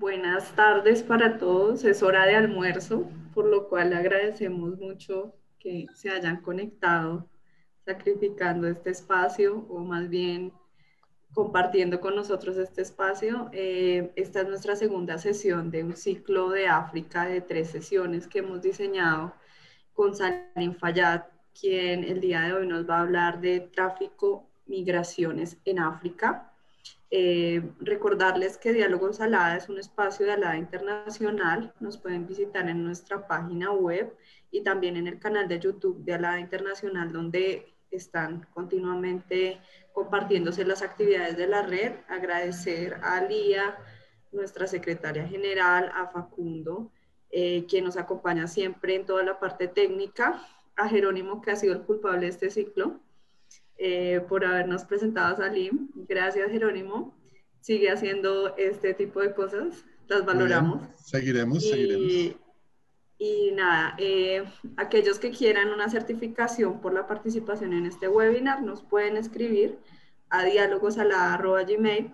Buenas tardes para todos. Es hora de almuerzo, por lo cual agradecemos mucho que se hayan conectado sacrificando este espacio o más bien compartiendo con nosotros este espacio. Eh, esta es nuestra segunda sesión de un ciclo de África de tres sesiones que hemos diseñado con Salim Fayad, quien el día de hoy nos va a hablar de tráfico, migraciones en África. Eh, recordarles que Diálogo salada es un espacio de Alada Internacional. Nos pueden visitar en nuestra página web y también en el canal de YouTube de Alada Internacional, donde están continuamente compartiéndose las actividades de la red. Agradecer a Lía, nuestra secretaria general, a Facundo, eh, quien nos acompaña siempre en toda la parte técnica, a Jerónimo, que ha sido el culpable de este ciclo, eh, por habernos presentado a Salim. Gracias, Jerónimo. Sigue haciendo este tipo de cosas, las valoramos. seguiremos, seguiremos. Y nada, eh, aquellos que quieran una certificación por la participación en este webinar nos pueden escribir a diálogosalada.gmail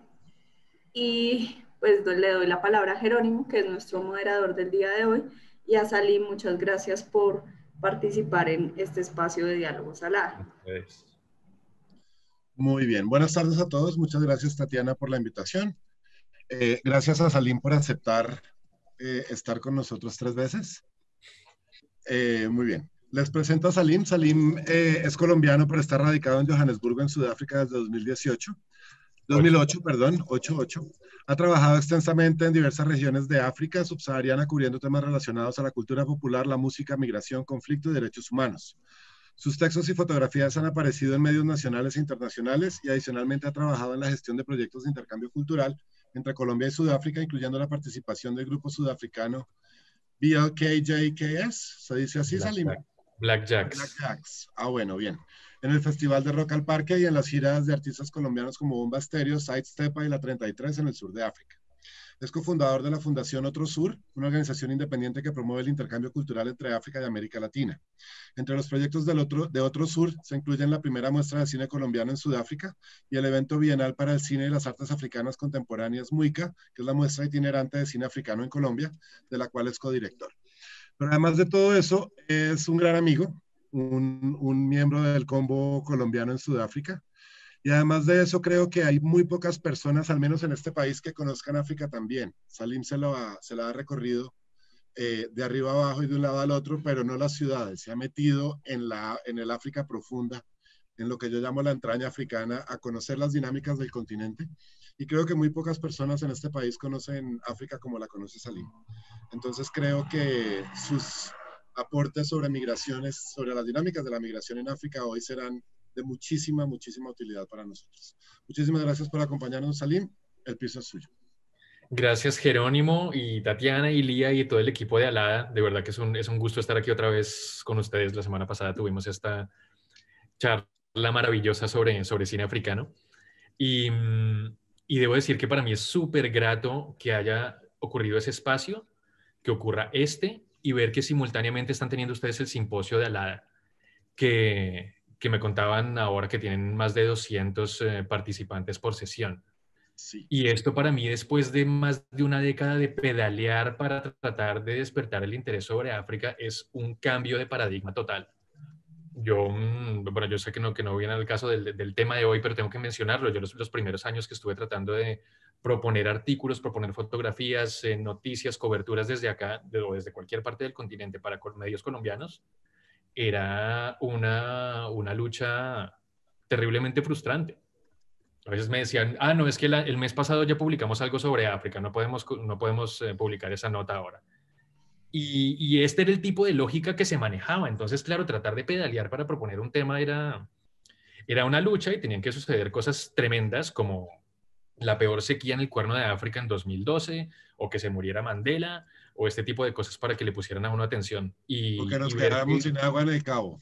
y pues le doy la palabra a Jerónimo, que es nuestro moderador del día de hoy, y a Salim, muchas gracias por participar en este espacio de Diálogos salada. Muy bien, buenas tardes a todos. Muchas gracias Tatiana por la invitación. Eh, gracias a Salim por aceptar eh, estar con nosotros tres veces. Eh, muy bien, les presento a Salim. Salim es colombiano, pero está radicado en Johannesburgo, en Sudáfrica, desde 2018. 2008, perdón, 88. Ha trabajado extensamente en diversas regiones de África subsahariana cubriendo temas relacionados a la cultura popular, la música, migración, conflicto y derechos humanos. Sus textos y fotografías han aparecido en medios nacionales e internacionales y adicionalmente ha trabajado en la gestión de proyectos de intercambio cultural entre Colombia y Sudáfrica, incluyendo la participación del grupo sudafricano BLKJKS, ¿se dice así, Black Salim? Blackjacks. Ah, bueno, bien. En el Festival de Rock al Parque y en las giras de artistas colombianos como Bomba Stereo, Side y La 33 en el sur de África. Es cofundador de la Fundación Otro Sur, una organización independiente que promueve el intercambio cultural entre África y América Latina. Entre los proyectos de Otro Sur se incluyen la primera muestra de cine colombiano en Sudáfrica y el evento bienal para el cine y las artes africanas contemporáneas MUICA, que es la muestra itinerante de cine africano en Colombia, de la cual es codirector. Pero además de todo eso, es un gran amigo, un miembro del combo colombiano en Sudáfrica, y además de eso, creo que hay muy pocas personas, al menos en este país, que conozcan África también. Salim se, lo la ha recorrido eh, de arriba abajo y de un lado al otro, pero no las ciudades. Se ha metido en, la, en el África profunda, en lo que yo llamo la entraña africana, a conocer las dinámicas del continente. Y creo que muy pocas personas en este país conocen África como la conoce Salim. Entonces creo que sus aportes sobre migraciones, sobre las dinámicas de la migración en África hoy serán de muchísima, muchísima utilidad para nosotros. Muchísimas gracias por acompañarnos, Salim. El piso es suyo. Gracias Jerónimo y Tatiana y Lía y todo el equipo de Alada. De verdad que es un, gusto estar aquí otra vez con ustedes. La semana pasada tuvimos esta charla maravillosa sobre, sobre cine africano. Y, mm, y debo decir que para mí es súper grato que haya ocurrido ese espacio, que ocurra este y ver que simultáneamente están teniendo ustedes el simposio de Alada, que, que me contaban ahora que tienen más de 200 eh, participantes por sesión. Sí. Y esto para mí, después de más de una década de pedalear para tratar de despertar el interés sobre África, es un cambio de paradigma total. Yo, mm, bueno, yo sé que no, que no viene al caso del, del tema de hoy, pero tengo que mencionarlo. Yo los, los primeros años que estuve tratando de proponer artículos, proponer fotografías, eh, noticias, coberturas desde acá de, o desde cualquier parte del continente para medios colombianos, era una, lucha terriblemente frustrante. A veces me decían, ah, no, es que el mes pasado ya publicamos algo sobre África, no podemos, no podemos eh, publicar esa nota ahora. Y, este era el tipo de lógica que se manejaba. Entonces, claro, tratar de pedalear para proponer un tema era, era una lucha y tenían que suceder cosas tremendas como la peor sequía en el cuerno de África en 2012 o que se muriera Mandela o este tipo de cosas para que le pusieran a uno atención. Y, Porque nos quedáramos sin agua en el cabo.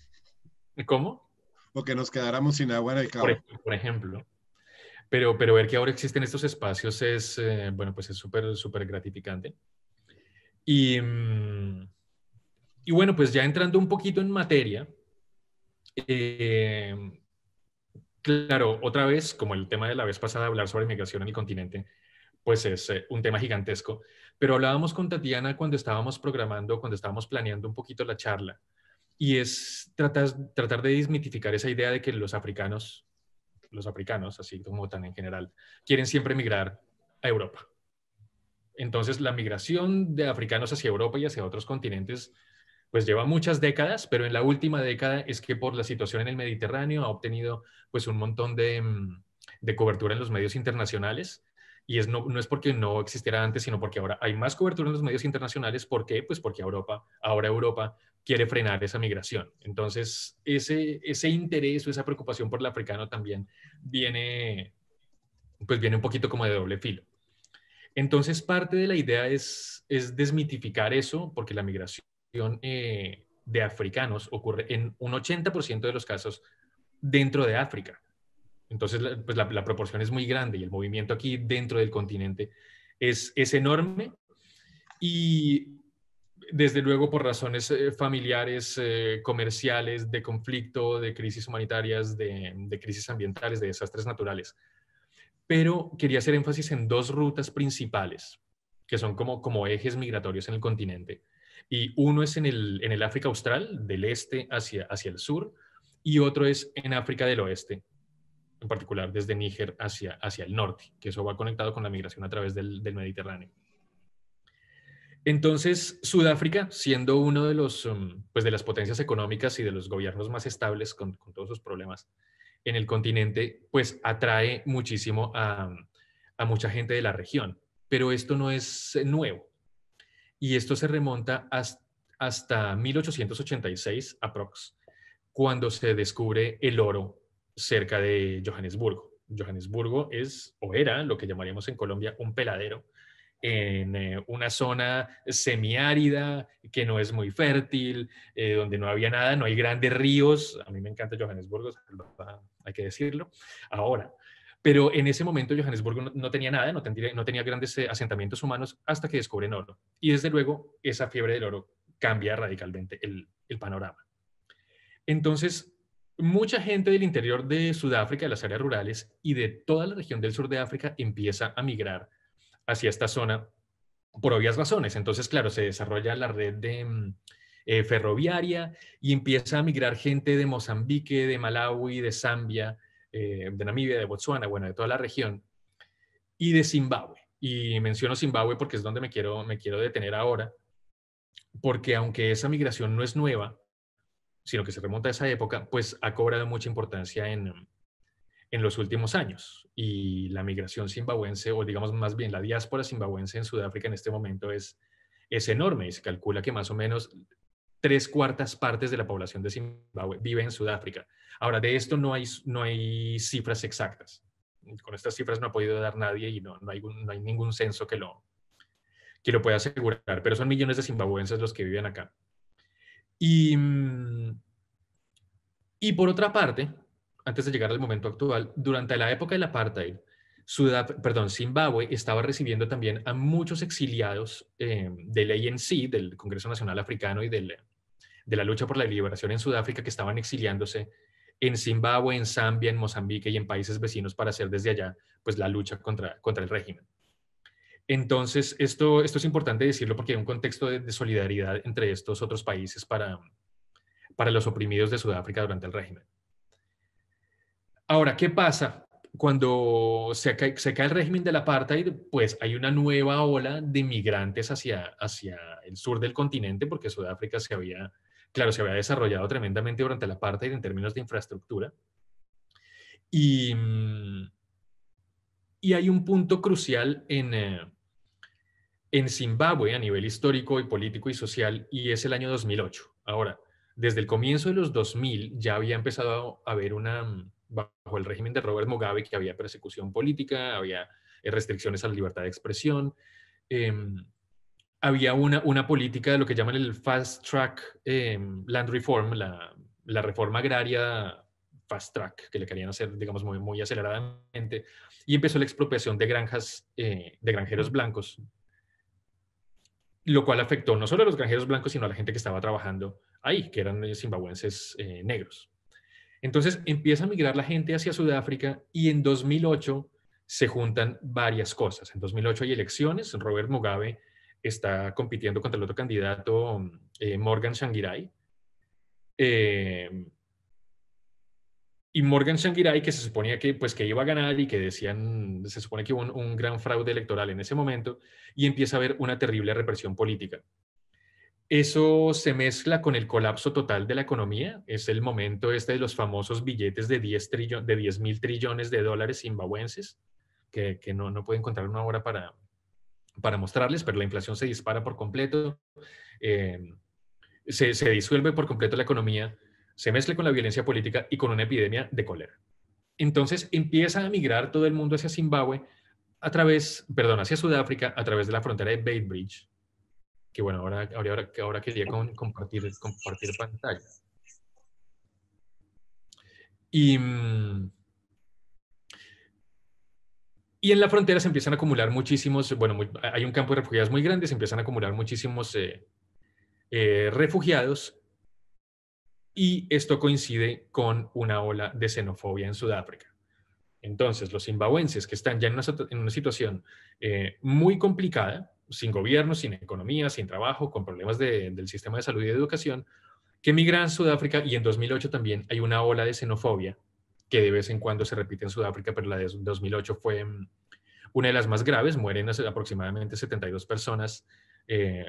¿Cómo? Porque nos quedáramos sin agua en el cabo. Por, ejemplo. Pero, pero ver que ahora existen estos espacios es, eh, bueno, pues es súper, súper gratificante. Y, mm, y, bueno, pues ya entrando un poquito en materia, eh, claro, otra vez, como el tema de la vez pasada, hablar sobre migración en el continente, pues es eh, un tema gigantesco. Pero hablábamos con Tatiana cuando estábamos programando, cuando estábamos planeando un poquito la charla, y es tratar, de desmitificar esa idea de que los africanos, los africanos, así como tan en general, quieren siempre migrar a Europa. Entonces, la migración de africanos hacia Europa y hacia otros continentes pues lleva muchas décadas, pero en la última década es que por la situación en el Mediterráneo ha obtenido pues un montón de mm, cobertura en los medios internacionales y no, es porque no existiera antes, sino porque ahora hay más cobertura en los medios internacionales. ¿Por qué? Pues porque Europa, ahora Europa quiere frenar esa migración. Entonces, ese, ese interés o esa preocupación por el africano también viene, pues viene un poquito como de doble filo. Entonces, parte de la idea es, es desmitificar eso, porque la migración eh, de africanos ocurre en un 80% de los casos dentro de África. Entonces, pues, la, proporción es muy grande y el movimiento aquí dentro del continente es, es enorme. Y desde luego por razones eh, familiares, eh, comerciales, de conflicto, de crisis humanitarias, de, crisis ambientales, de desastres naturales. Pero quería hacer énfasis en dos rutas principales, que son como, como ejes migratorios en el continente. Y uno es en el, en el África Austral, del este hacia, hacia el sur, y otro es en África del Oeste, en particular desde Níger hacia, hacia el norte, que eso va conectado con la migración a través del, Mediterráneo. Entonces, Sudáfrica, siendo uno de los, um, pues de las potencias económicas y de los gobiernos más estables con, todos sus problemas en el continente, pues atrae muchísimo a, mucha gente de la región. Pero esto no es eh, nuevo. Y esto se remonta hasta, hasta 1886, aprox, cuando se descubre el oro cerca de Johannesburgo. Johannesburgo es o era lo que llamaríamos en Colombia un peladero, en eh, una zona semiárida que no es muy fértil, eh, donde no había nada, no hay grandes ríos. A mí me encanta Johannesburgo, hay que decirlo. Ahora, pero en ese momento Johannesburgo no, tenía nada, no, tenía grandes eh, asentamientos humanos hasta que descubren oro. Y desde luego esa fiebre del oro cambia radicalmente el panorama. Entonces, Mucha gente del interior de Sudáfrica, de las áreas rurales y de toda la región del sur de África empieza a migrar hacia esta zona por obvias razones. Entonces, claro, se desarrolla la red de, mm, eh, ferroviaria y empieza a migrar gente de Mozambique, de Malawi, de Zambia, eh, de Namibia, de Botswana, bueno, de toda la región y de Zimbabue. Y menciono Zimbabue porque es donde me quiero, me quiero detener ahora, porque aunque esa migración no es nueva, sino que se remonta a esa época, pues ha cobrado mucha importancia en, en los últimos años. Y la migración zimbabuense, o digamos más bien la diáspora zimbabuense en Sudáfrica en este momento es, es enorme y se calcula que más o menos tres cuartas partes de la población de Zimbabue vive en Sudáfrica. Ahora, de esto no hay, no hay cifras exactas. Con estas cifras no ha podido dar nadie y no, no, hay, no hay ningún censo que lo, que lo pueda asegurar, pero son millones de zimbabuenses los que viven acá. Mm, y, por otra parte, antes de llegar al momento actual, durante la época del apartheid, perdón, Zimbabue estaba recibiendo también a muchos exiliados eh, del ANC, del Congreso Nacional Africano y del, de la lucha por la liberación en Sudáfrica, que estaban exiliándose en Zimbabue, en Zambia, en Mozambique y en países vecinos para hacer desde allá pues la lucha contra, contra el régimen. Entonces, esto, esto es importante decirlo porque hay un contexto de, solidaridad entre estos otros países para, para los oprimidos de Sudáfrica durante el régimen. Ahora, ¿qué pasa? Cuando se cae, se cae, el régimen del apartheid, pues hay una nueva ola de migrantes hacia, hacia el sur del continente, porque Sudáfrica se había, claro, se había desarrollado tremendamente durante el apartheid en términos de infraestructura. y hay un punto crucial en, eh, en Zimbabue a nivel histórico y político y social y es el año 2008. Ahora, desde el comienzo de los 2000 ya había empezado a haber una, mm, bajo el régimen de Robert Mugabe, que había persecución política, había eh, restricciones a la libertad de expresión, em, había una, una política de lo que llaman el fast track em, land reform, la, reforma agraria fast track, que le querían hacer, digamos, muy, muy aceleradamente, y empezó la expropiación de granjas, eh, de granjeros blancos lo cual afectó no solo a los granjeros blancos, sino a la gente que estaba trabajando ahí, que eran eh, zimbabuenses eh, negros. Entonces empieza a migrar la gente hacia Sudáfrica y en 2008 se juntan varias cosas. En 2008 hay elecciones, Robert Mugabe está compitiendo contra el otro candidato, eh, Morgan Shangirai. Eh, y Morgan Shangirai, que se suponía que, pues, que iba a ganar y que decían, se supone que hubo un, gran fraude electoral en ese momento, y empieza a haber una terrible represión política. Eso se mezcla con el colapso total de la economía, es el momento este de los famosos billetes de 10, de mil trillones de dólares zimbabuenses, que, que, no, no puedo encontrar una hora para, para mostrarles, pero la inflación se dispara por completo, eh, se, se disuelve por completo la economía, se mezcle con la violencia política y con una epidemia de cólera. Entonces empieza a migrar todo el mundo hacia Zimbabue, a través, perdón, hacia Sudáfrica, a través de la frontera de Bridge, que bueno, ahora, ahora, ahora quería compartir, compartir pantalla. Y, y en la frontera se empiezan a acumular muchísimos, bueno, hay un campo de refugiados muy grande, se empiezan a acumular muchísimos eh, eh, refugiados y esto coincide con una ola de xenofobia en Sudáfrica. Entonces, los zimbabuenses que están ya en una, situación eh, muy complicada, sin gobierno, sin economía, sin trabajo, con problemas del sistema de salud y de educación, que migran a Sudáfrica y en 2008 también hay una ola de xenofobia que de vez en cuando se repite en Sudáfrica, pero la de 2008 fue mm, una de las más graves, mueren aproximadamente 72 personas eh,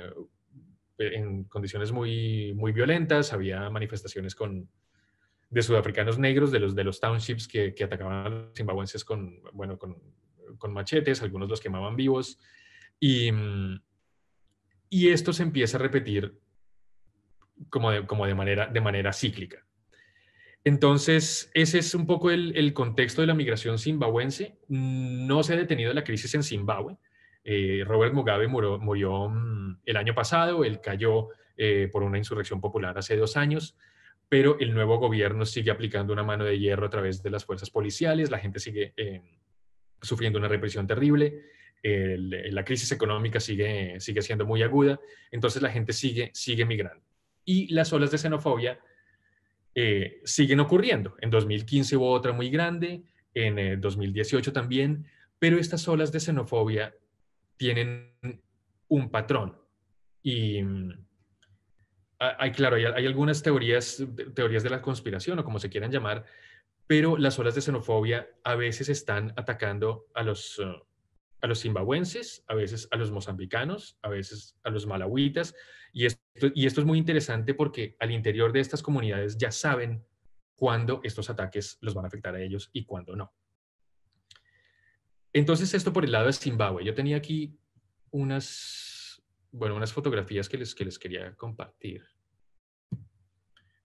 eh, en condiciones muy, muy violentas, había manifestaciones con, de sudafricanos negros, de los, de los townships que, que atacaban a los zimbabuenses con, bueno, con, con, machetes, algunos los quemaban vivos. Y, mm, y esto se empieza a repetir como de, como de, manera, de manera cíclica. Entonces, ese es un poco el, el contexto de la migración zimbabuense. No se ha detenido la crisis en Zimbabue. Eh, Robert Mugabe murió, mm, el año pasado, él cayó eh, por una insurrección popular hace dos años, pero el nuevo gobierno sigue aplicando una mano de hierro a través de las fuerzas policiales, la gente sigue eh, sufriendo una represión terrible, la crisis económica sigue, sigue siendo muy aguda, entonces la gente sigue, sigue migrando. Y las olas de xenofobia siguen ocurriendo. En 2015 hubo otra muy grande, en 2018 también, pero estas olas de xenofobia tienen un patrón. Y mm, ah, hay, claro, hay, algunas teorías, teorías de la conspiración o como se quieran llamar, pero las olas de xenofobia a veces están atacando a los, ah, a los zimbabuenses, a veces a los mozambicanos, a veces a los malawitas. Y esto, y esto es muy interesante porque al interior de estas comunidades ya saben cuándo estos ataques los van a afectar a ellos y cuándo no. Entonces, esto por el lado de Zimbabue. Yo tenía aquí unas, bueno, unas fotografías que les, que les quería compartir.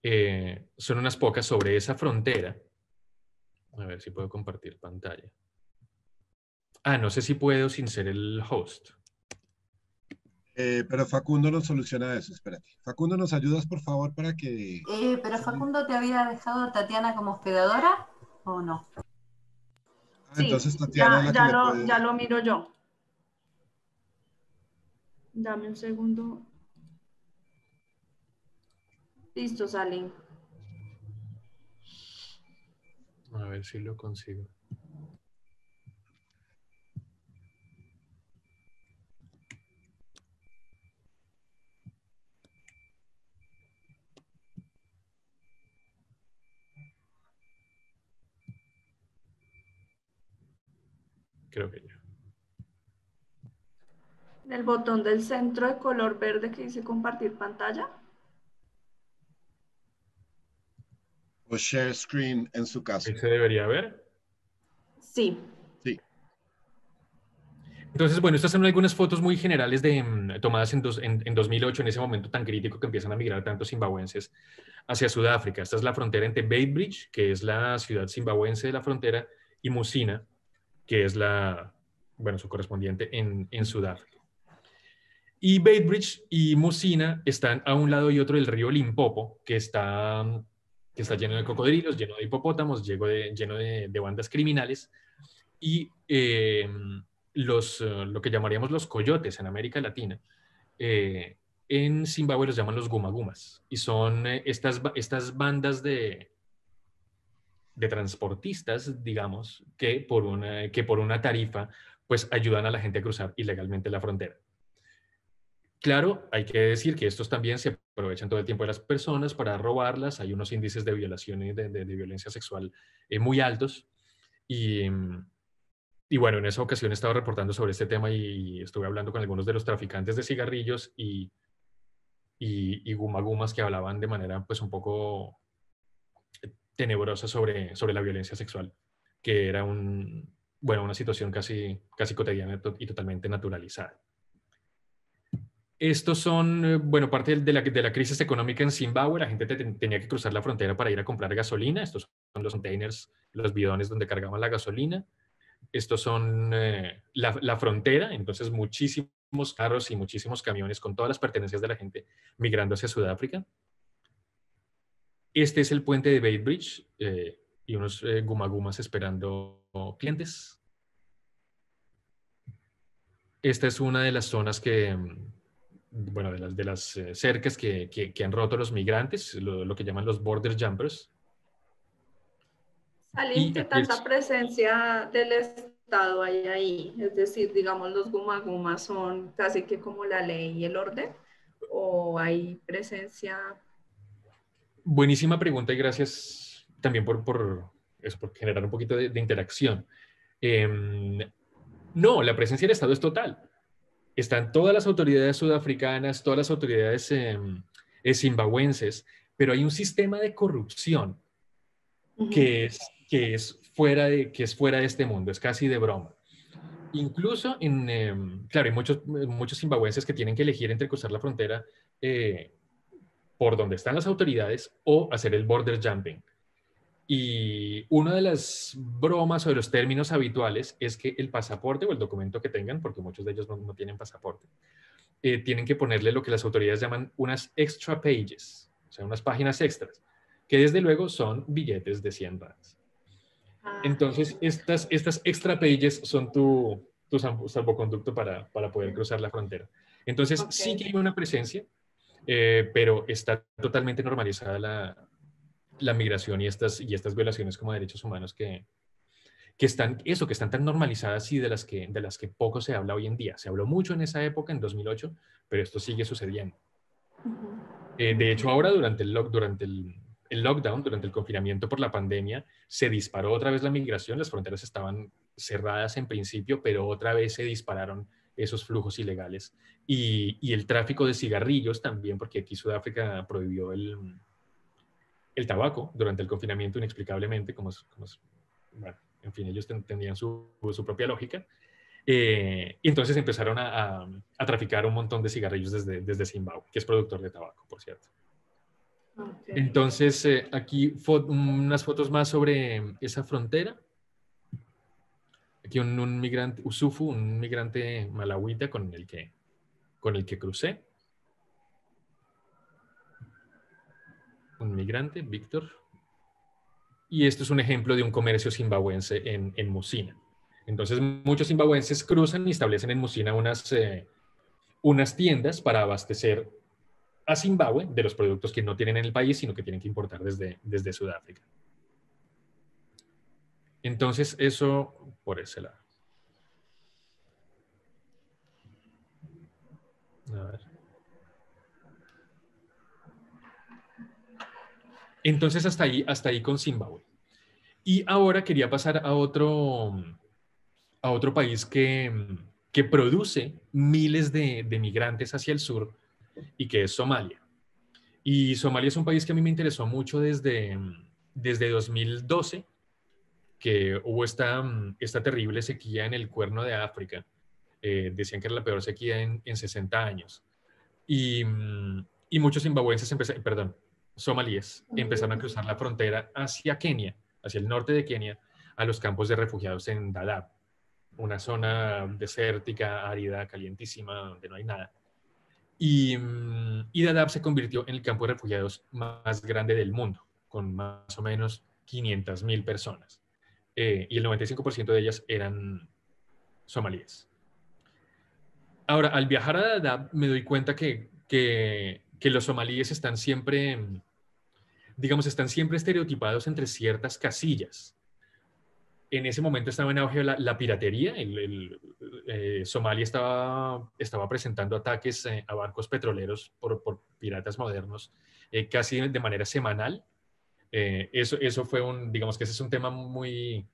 Eh, son unas pocas sobre esa frontera. A ver si puedo compartir pantalla. Ah, no sé si puedo sin ser el host. Eh, pero Facundo nos soluciona eso, espérate. Facundo, ¿nos ayudas por favor para que... Eh, pero Facundo te había dejado Tatiana como hospedadora o no? Sí, Entonces, ya, lo, ya lo miro yo. Dame un segundo. Listo, salen. A ver si lo consigo. creo que ya. El botón del centro de color verde que dice compartir pantalla. O share screen en su caso. ¿Se debería ver? Sí. Sí. Entonces, bueno, estas son algunas fotos muy generales de, mm, tomadas en, 2008, en ese momento tan crítico que empiezan a migrar tantos zimbabuenses hacia Sudáfrica. Esta es la frontera entre Baybridge, que es la ciudad zimbabuense de la frontera, y Musina, que es la, bueno, su correspondiente en, en Sudáfrica. Y Beitbridge y Musina están a un lado y otro del río Limpopo, que está, mm, que está lleno de cocodrilos, lleno de hipopótamos, lleno de, lleno de, bandas criminales. Y eh, los, eh, lo que llamaríamos los coyotes en América Latina, eh, en Zimbabue los llaman los gumagumas. Y son estas, estas bandas de, de transportistas, digamos, que por una, que por una tarifa, pues ayudan a la gente a cruzar ilegalmente la frontera. Claro, hay que decir que estos también se aprovechan todo el tiempo de las personas para robarlas. Hay unos índices de violación y de, violencia sexual eh, muy altos. Y, y, bueno, en esa ocasión he estado reportando sobre este tema y estuve hablando con algunos de los traficantes de cigarrillos y, y, y gumagumas que hablaban de manera pues un poco tenebrosa sobre, sobre la violencia sexual, que era un, bueno, una situación casi, casi cotidiana y totalmente naturalizada. Estos son, eh, bueno, parte de la, crisis económica en Zimbabue. La gente tenía que cruzar la frontera para ir a comprar gasolina. Estos son los containers, los bidones donde cargaban la gasolina. Estos son eh, la, la, frontera. Entonces, muchísimos carros y muchísimos camiones con todas las pertenencias de la gente migrando hacia Sudáfrica. Este es el puente de Bay Bridge eh, y unos eh, gumagumas esperando clientes. Esta es una de las zonas que, mm, bueno, de las, de las eh, cercas que, que, han roto los migrantes, lo, que llaman los border jumpers. Saliste tanta presencia del Estado ahí, ahí, es decir, digamos, los gumagumas son casi que como la ley y el orden, o hay presencia Buenísima pregunta y gracias también por, por, eso, por generar un poquito de, interacción. Em, no, la presencia del Estado es total. Están todas las autoridades sudafricanas, todas las autoridades em, eh, zimbabuenses, pero hay un sistema de corrupción que es, que, es fuera de, que es fuera de este mundo, es casi de broma. Incluso en, em, claro, hay muchos, muchos zimbabuenses que tienen que elegir entre cruzar la frontera eh, por donde están las autoridades o hacer el border jumping. Y una de las bromas o de los términos habituales es que el pasaporte o el documento que tengan, porque muchos de ellos no, tienen pasaporte, eh, tienen que ponerle lo que las autoridades llaman unas extra pages, o sea, unas páginas extras, que desde luego son billetes de 100 rands. Ah. Entonces, estas, estas extra pages son tu, salvoconducto para, poder cruzar la frontera. Entonces, sí que hay una presencia, eh, pero está totalmente normalizada la, migración y estas, y estas violaciones como derechos humanos que, que están, eso, que están tan normalizadas y de las, que, de las que poco se habla hoy en día. Se habló mucho en esa época, en 2008, pero esto sigue sucediendo. Eh, de hecho, ahora durante el, durante el, el lockdown, durante el confinamiento por la pandemia, se disparó otra vez la migración, las fronteras estaban cerradas en principio, pero otra vez se dispararon esos flujos ilegales. Y, el tráfico de cigarrillos también, porque aquí Sudáfrica prohibió el, tabaco durante el confinamiento inexplicablemente, como, bueno, en fin, ellos tendrían tenían su, propia lógica. Eh, y entonces empezaron a, traficar un montón de cigarrillos desde, desde Zimbabue, que es productor de tabaco, por cierto. Entonces, eh, aquí unas fotos más sobre esa frontera aquí un, migrante, Usufu, un migrante malagüita con el que, con el que crucé. Un migrante, Víctor. Y esto es un ejemplo de un comercio zimbabuense en, en Entonces, muchos zimbabuenses cruzan y establecen en mocina unas, eh, unas tiendas para abastecer a Zimbabue de los productos que no tienen en el país, sino que tienen que importar desde, desde Sudáfrica. Entonces, eso por ese lado. A ver. Entonces, hasta ahí, hasta ahí con Zimbabue. Y ahora quería pasar a otro, a otro país que, que produce miles de, migrantes hacia el sur y que es Somalia. Y Somalia es un país que a mí me interesó mucho desde, desde 2012, que hubo esta, mm, esta terrible sequía en el cuerno de África. Eh, decían que era la peor sequía en, en 60 años. Y, mm, y muchos zimbabuenses, perdón, somalíes, empezaron a cruzar la frontera hacia Kenia, hacia el norte de Kenia, a los campos de refugiados en Dadaab, una zona desértica, árida, calientísima, donde no hay nada. Y, mm, y Dadaab se convirtió en el campo de refugiados más grande del mundo, con más o menos 500.000 personas. Eh, y el 95% de ellas eran somalíes. Ahora, al viajar a Dadaab me doy cuenta que, que, los somalíes están siempre, mm, digamos, están siempre estereotipados entre ciertas casillas en ese momento estaba en auge la, piratería. El, eh, Somalia estaba, estaba presentando ataques eh, a barcos petroleros por, piratas modernos casi de manera semanal. Eh, eso, eso fue un, digamos que ese es un tema muy,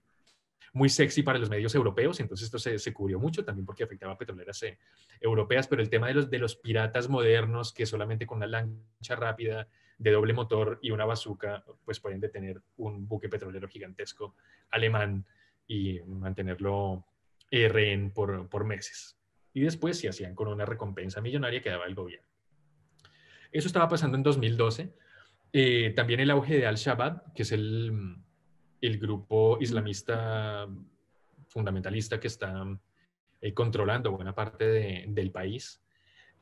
muy sexy para los medios europeos, entonces esto se, se cubrió mucho también porque afectaba a petroleras eh, europeas, pero el tema de los, de los piratas modernos que solamente con una lancha rápida de doble motor y una bazuca, pues pueden detener un buque petrolero gigantesco alemán y mantenerlo eh, por, por meses. Y después se hacían con una recompensa millonaria que daba el gobierno. Eso estaba pasando en 2012 eh, también el auge de Al-Shabaab, que es el, grupo islamista fundamentalista que está eh, controlando buena parte del país.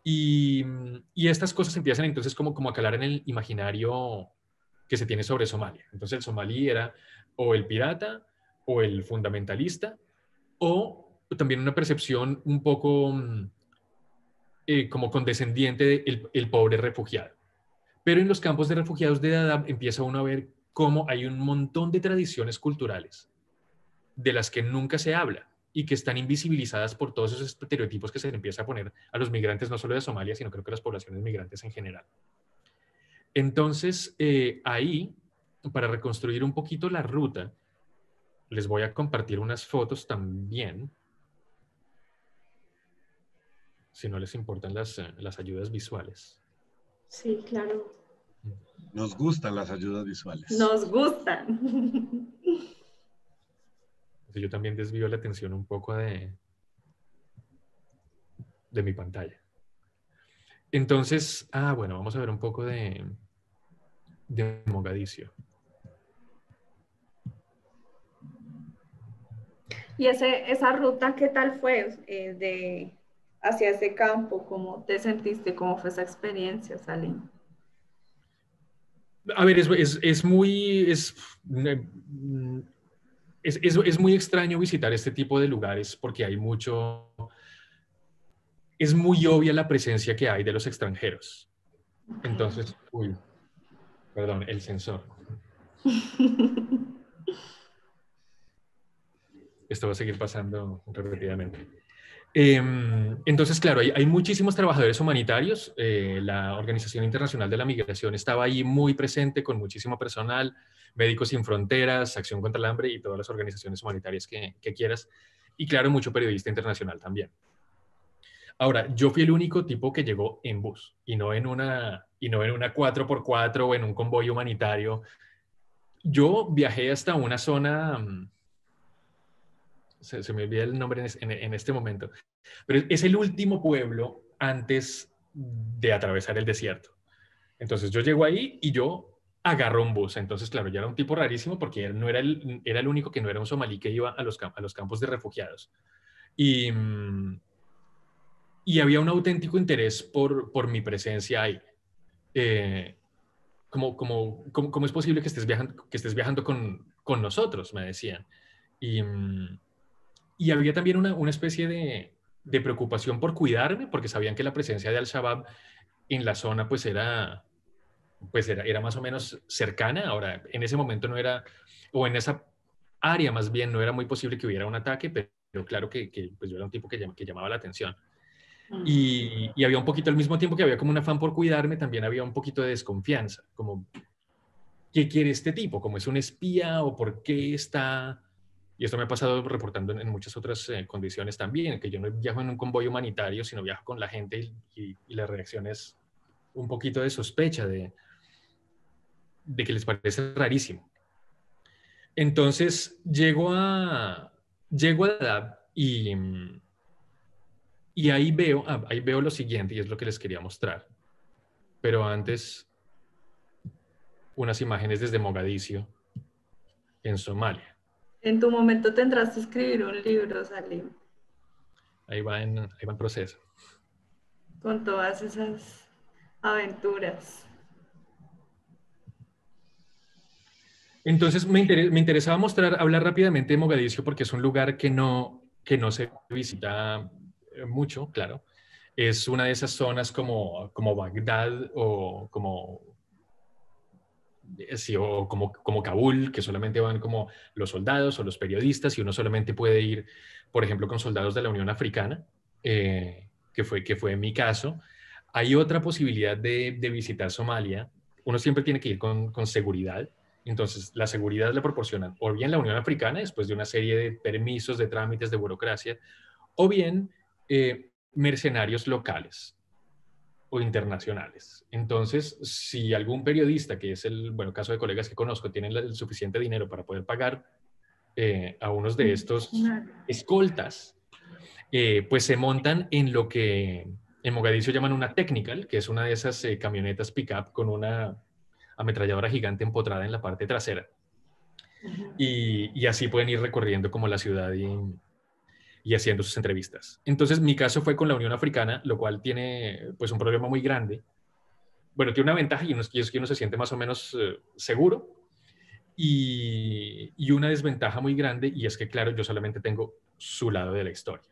Y, estas cosas empiezan entonces como, como a calar en el imaginario que se tiene sobre Somalia. Entonces el somalí era o el pirata o el fundamentalista o también una percepción un poco mm, eh, como condescendiente del el pobre refugiado. Pero en los campos de refugiados de Dadaab empieza uno a ver cómo hay un montón de tradiciones culturales de las que nunca se habla y que están invisibilizadas por todos esos estereotipos que se empieza a poner a los migrantes, no solo de Somalia, sino creo que a las poblaciones migrantes en general. Entonces, eh, ahí, para reconstruir un poquito la ruta, les voy a compartir unas fotos también, si no les importan las eh, ayudas visuales. Sí, claro. Nos gustan las ayudas visuales. Nos gustan. Yo también desvío la atención un poco de, de mi pantalla. Entonces, ah, bueno, vamos a ver un poco de, de Mogadiscio. ¿Y ese, esa ruta qué tal fue? Eh, de, hacia ese campo? ¿Cómo te sentiste? ¿Cómo fue esa experiencia, Salim? A ver, es, muy... Eh, es, es, muy extraño visitar este tipo de lugares porque hay mucho... Es muy obvia la presencia que hay de los extranjeros. Entonces, uy, perdón, el sensor. Esto va a seguir pasando repetidamente. Em, entonces, claro, hay, muchísimos trabajadores humanitarios. Eh, la Organización Internacional de la Migración estaba ahí muy presente con muchísimo personal, Médicos Sin Fronteras, Acción contra el Hambre y todas las organizaciones humanitarias que, quieras. Y claro, mucho periodista internacional también. Ahora, yo fui el único tipo que llegó en bus y no en una, y no en una 4x4 o en un convoy humanitario. Yo viajé hasta una zona mm, se, me olvida el nombre en, este momento, pero es el último pueblo antes de atravesar el desierto. Entonces yo llego ahí y yo agarro un bus. Entonces, claro, ya era un tipo rarísimo porque él no era el, era el único que no era un somalí que iba a los, a los campos de refugiados. Y, mm, había un auténtico interés por, mi presencia ahí. Eh, como, como, como, ¿Cómo es posible que estés viajando, que estés viajando con, con nosotros? Me decían. Y, mm, y había también una, especie de, preocupación por cuidarme, porque sabían que la presencia de Al-Shabaab en la zona pues era, pues era, era más o menos cercana. Ahora, en ese momento no era, o en esa área más bien, no era muy posible que hubiera un ataque, pero claro que, que pues yo era un tipo que, llamaba la atención. Mm. Y, había un poquito al mismo tiempo que había como un afán por cuidarme, también había un poquito de desconfianza, como, ¿qué quiere este tipo? ¿Cómo es un espía o por qué está y esto me ha pasado reportando en, muchas otras eh, condiciones también, que yo no viajo en un convoy humanitario, sino viajo con la gente y, la reacción es un poquito de sospecha, de, de que les parece rarísimo. Entonces llego a, llego a Dab y, y ahí, veo, ah, ahí veo lo siguiente y es lo que les quería mostrar. Pero antes, unas imágenes desde Mogadiscio, en Somalia. En tu momento tendrás que escribir un libro, Salim. Ahí va en, proceso. Con todas esas aventuras. Entonces me, interesaba mostrar, hablar rápidamente de Mogadiscio porque es un lugar que no, que no se visita eh, mucho, claro. Es una de esas zonas como, como Bagdad o como o como, como Kabul, que solamente van como los soldados o los periodistas y uno solamente puede ir, por ejemplo, con soldados de la Unión Africana, eh, que, fue, que fue mi caso. Hay otra posibilidad de, de visitar Somalia. Uno siempre tiene que ir con, con seguridad. Entonces, la seguridad la proporcionan o bien la Unión Africana, después de una serie de permisos, de trámites, de burocracia, o bien eh, mercenarios locales internacionales. Entonces, si algún periodista, que es el bueno caso de colegas que conozco, tienen el suficiente dinero para poder pagar eh, a unos de estos escoltas, eh, pues se montan en lo que en Mogadiscio llaman una technical, que es una de esas eh, camionetas pick-up con una ametralladora gigante empotrada en la parte trasera. Y, así pueden ir recorriendo como la ciudad y, y haciendo sus entrevistas. Entonces mi caso fue con la Unión Africana, lo cual tiene pues un problema muy grande. Bueno, tiene una ventaja y, uno, es que uno se siente más o menos eh, seguro y, una desventaja muy grande y es que claro, yo solamente tengo su lado de la historia.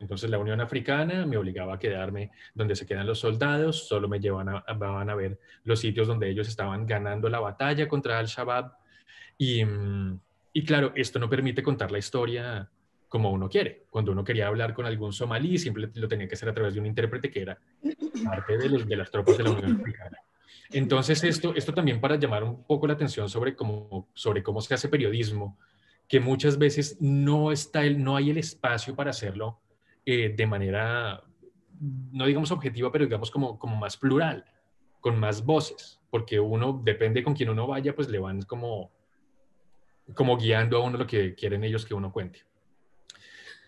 Entonces la Unión Africana me obligaba a quedarme donde se quedan los soldados, solo me llevaban a, van a ver los sitios donde ellos estaban ganando la batalla contra Al-Shabaab. Y, mm, y, claro, esto no permite contar la historia como uno quiere. Cuando uno quería hablar con algún somalí, siempre lo tenía que hacer a través de un intérprete que era parte de, de las tropas de la Unión Africana. Entonces, esto, esto también para llamar un poco la atención sobre cómo, sobre cómo se hace periodismo, que muchas veces no, está no hay el espacio para hacerlo eh, de manera, no digamos objetiva, pero digamos como, como más plural, con más voces, porque uno, depende con quién uno vaya, pues le van como, como guiando a uno lo que quieren ellos que uno cuente.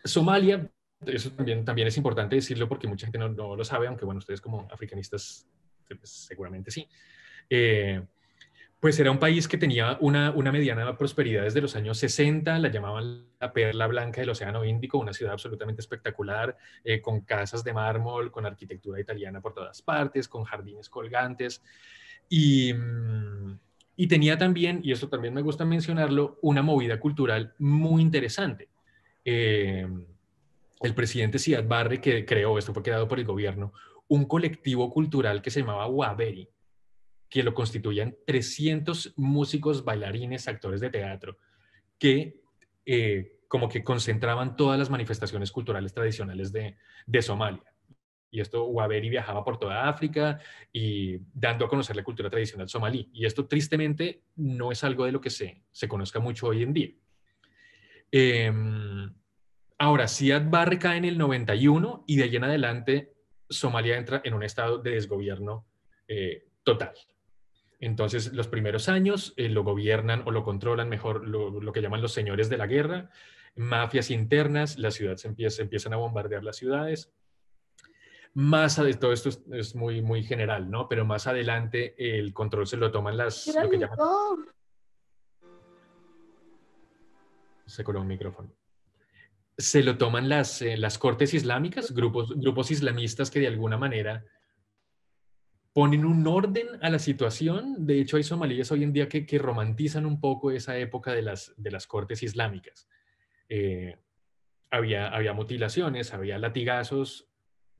Somalia, eso también, es importante decirlo porque mucha gente no, lo sabe, aunque bueno, ustedes como africanistas pues, seguramente sí. Eh, pues era un país que tenía una, mediana prosperidad desde los años 60, la llamaban la perla blanca del Océano Índico, una ciudad absolutamente espectacular, eh, con casas de mármol, con arquitectura italiana por todas partes, con jardines colgantes. Y, mm, y tenía también, y esto también me gusta mencionarlo, una movida cultural muy interesante. Eh, el presidente Siad Barre, que creó, esto fue creado por el gobierno, un colectivo cultural que se llamaba Waberi, que lo constituían 300 músicos, bailarines, actores de teatro, que eh, como que concentraban todas las manifestaciones culturales tradicionales de, Somalia. Y esto, Waberi viajaba por toda África y dando a conocer la cultura tradicional somalí. Y esto tristemente no es algo de lo que se, se conozca mucho hoy en día. Em, ahora, Siad Barre cae en el 91 y de allí en adelante Somalia entra en un estado de desgobierno eh, total. Entonces, los primeros años eh, lo gobiernan o lo controlan mejor lo, que llaman los señores de la guerra, mafias internas, las ciudades empiezan a bombardear las ciudades. Más todo esto es, muy, muy general, ¿no? Pero más adelante el control se lo toman las, que se coló un micrófono. Se lo toman las, eh, las cortes islámicas, grupos, grupos islamistas que de alguna manera ponen un orden a la situación. De hecho, hay somalíes hoy en día que, que romantizan un poco esa época de las, de las cortes islámicas. Eh, había, había mutilaciones, había latigazos.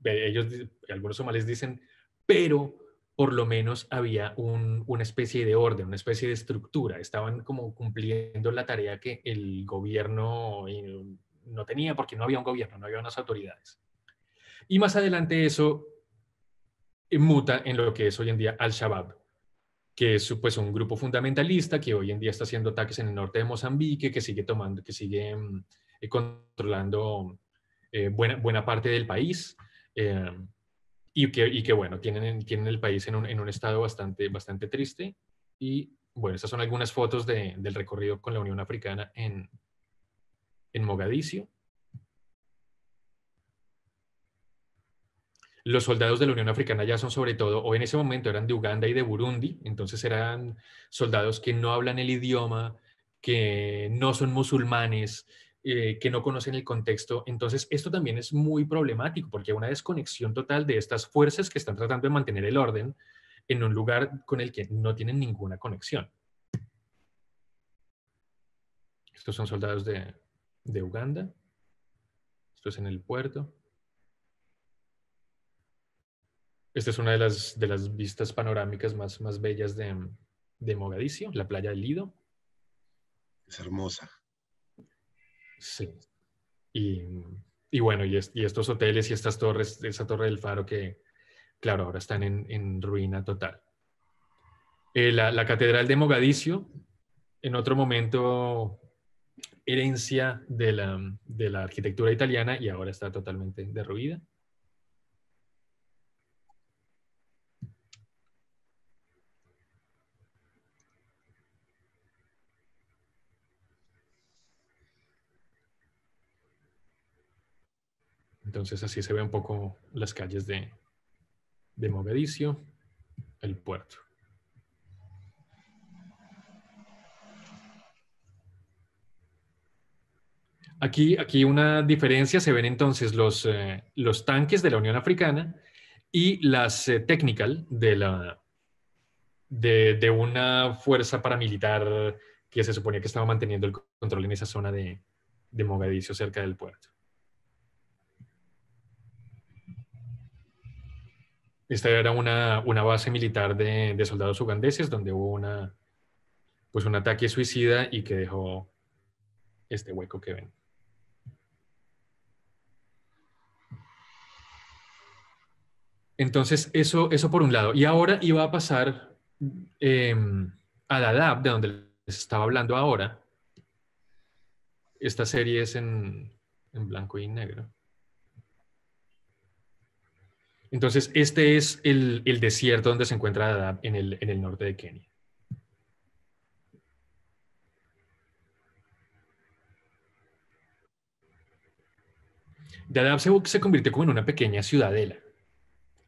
Ellos, algunos somalíes dicen, pero por lo menos había una especie de orden, una especie de estructura. Estaban como cumpliendo la tarea que el gobierno eh, no tenía porque no había un gobierno, no había unas autoridades. Y más adelante eso eh, muta en lo que es hoy en día Al-Shabaab, que es pues, un grupo fundamentalista que hoy en día está haciendo ataques en el norte de Mozambique, que sigue tomando, que sigue mm, eh, controlando buena, buena parte del país. Eh, y que, bueno, tienen, tienen el país en un, estado bastante, bastante triste. Y bueno, estas son algunas fotos del recorrido con la Unión Africana en, en Mogadiscio. Los soldados de la Unión Africana ya son sobre todo, o en ese momento eran de Uganda y de Burundi, entonces eran soldados que no hablan el idioma, que no son musulmanes, eh, que no conocen el contexto. Entonces, esto también es muy problemático porque hay una desconexión total de estas fuerzas que están tratando de mantener el orden en un lugar con el que no tienen ninguna conexión. Estos son soldados de, Uganda. Esto es en el puerto. Esta es una de las, de las vistas panorámicas más, más bellas de, de Mogadiscio, la playa del Lido. Es hermosa. Sí. Y, bueno, y, estos hoteles y estas torres, esa torre del faro que, claro, ahora están en, ruina total. Eh, la, Catedral de Mogadiscio, en otro momento herencia de la arquitectura italiana y ahora está totalmente derruida. Entonces así se ve un poco las calles de, Mogadiscio, el puerto. Aquí, aquí una diferencia, se ven entonces los, eh, los tanques de la Unión Africana y las eh, technical de, la, una fuerza paramilitar que se suponía que estaba manteniendo el control en esa zona de, de Mogadiscio cerca del puerto. Esta era una, base militar de, soldados ugandeses donde hubo una, pues un ataque suicida y que dejó este hueco que ven. Entonces, eso, eso por un lado. Y ahora iba a pasar em, a la lab de donde les estaba hablando ahora. Esta serie es en, en blanco y negro. Entonces, este es el, desierto donde se encuentra Dadaab en el, norte de Kenia. Dadaab se, convirtió como en una pequeña ciudadela.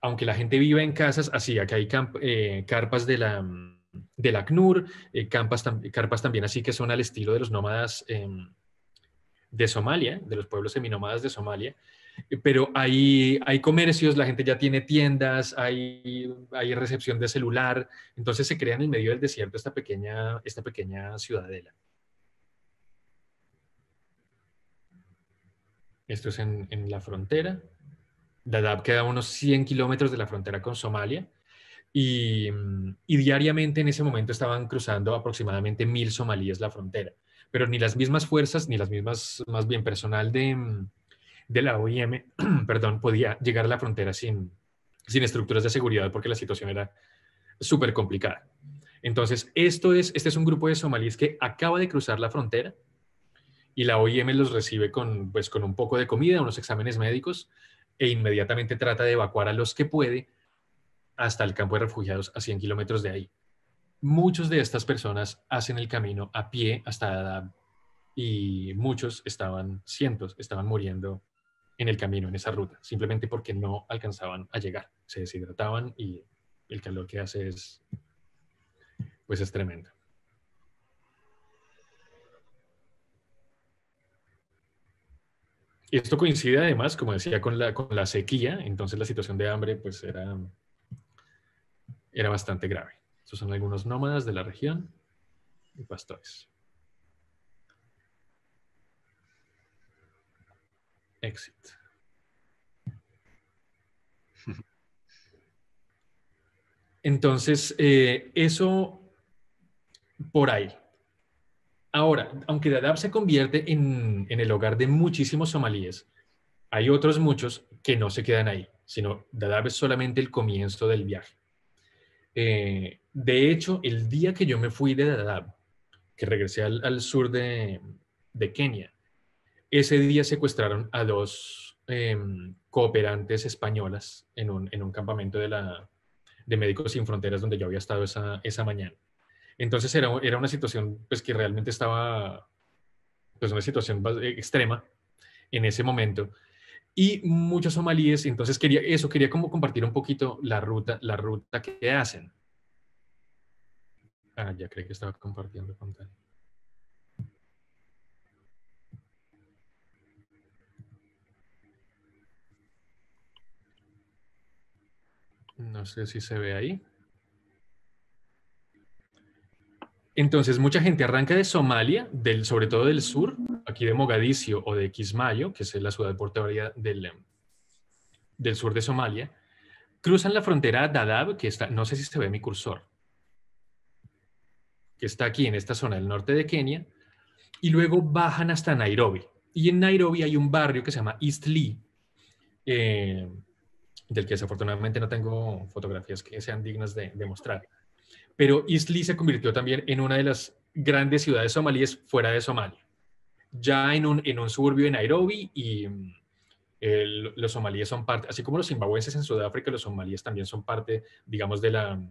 Aunque la gente vive en casas, así acá hay eh, carpas de la, del ACNUR, eh, carpas también así que son al estilo de los nómadas em, de Somalia, de los pueblos seminómadas de Somalia, eh, pero hay, hay comercios, la gente ya tiene tiendas, hay, hay recepción de celular, entonces se crea en el medio del desierto esta pequeña, esta pequeña ciudadela. Esto es en, en la frontera. Dadaab queda a unos 100 kilómetros de la frontera con Somalia y, y diariamente en ese momento estaban cruzando aproximadamente mil somalíes la frontera, pero ni las mismas fuerzas, ni las mismas, más bien personal de de la OIM, perdón, podía llegar a la frontera sin, sin estructuras de seguridad porque la situación era súper complicada. Entonces, esto es, este es un grupo de somalíes que acaba de cruzar la frontera y la OIM los recibe con, pues, con un poco de comida, unos exámenes médicos e inmediatamente trata de evacuar a los que puede hasta el campo de refugiados a 100 kilómetros de ahí. Muchos de estas personas hacen el camino a pie hasta Adab y muchos estaban, cientos, estaban muriendo en el camino, en esa ruta, simplemente porque no alcanzaban a llegar, se deshidrataban y el calor que hace es, pues es tremendo. Y esto coincide además, como decía, con la, sequía, entonces la situación de hambre pues era, era bastante grave. Estos son algunos nómadas de la región y pastores. Exit. Entonces, eh, eso por ahí. Ahora, aunque Dadaab se convierte en, el hogar de muchísimos somalíes, hay otros muchos que no se quedan ahí, sino Dadaab es solamente el comienzo del viaje. Eh, de hecho, el día que yo me fui de Dadaab, que regresé al, sur de Kenia, ese día secuestraron a dos em, cooperantes españolas en un, campamento de, la, de Médicos Sin Fronteras donde yo había estado esa, esa mañana. Entonces era, era, una situación pues, que realmente estaba, pues una situación eh, extrema en ese momento. Y muchos somalíes, entonces quería eso, quería como compartir un poquito la ruta, la ruta que hacen. Ah, ya creo que estaba compartiendo pantalla. No sé si se ve ahí. Entonces, mucha gente arranca de Somalia, sobre todo del sur, aquí de Mogadiscio o de Kismayo, que es la ciudad portuaria del, em, del sur de Somalia, cruzan la frontera Dadaab, que está, no sé si se ve mi cursor, que está aquí en esta zona del norte de Kenia, y luego bajan hasta Nairobi. Y en Nairobi hay un barrio que se llama East del que desafortunadamente no tengo fotografías que sean dignas de, mostrar. Pero Isli se convirtió también en una de las grandes ciudades somalíes fuera de Somalia, ya en un, en un suburbio de Nairobi y los somalíes son parte, así como los zimbabuenses en Sudáfrica, los somalíes también son parte, digamos, de la,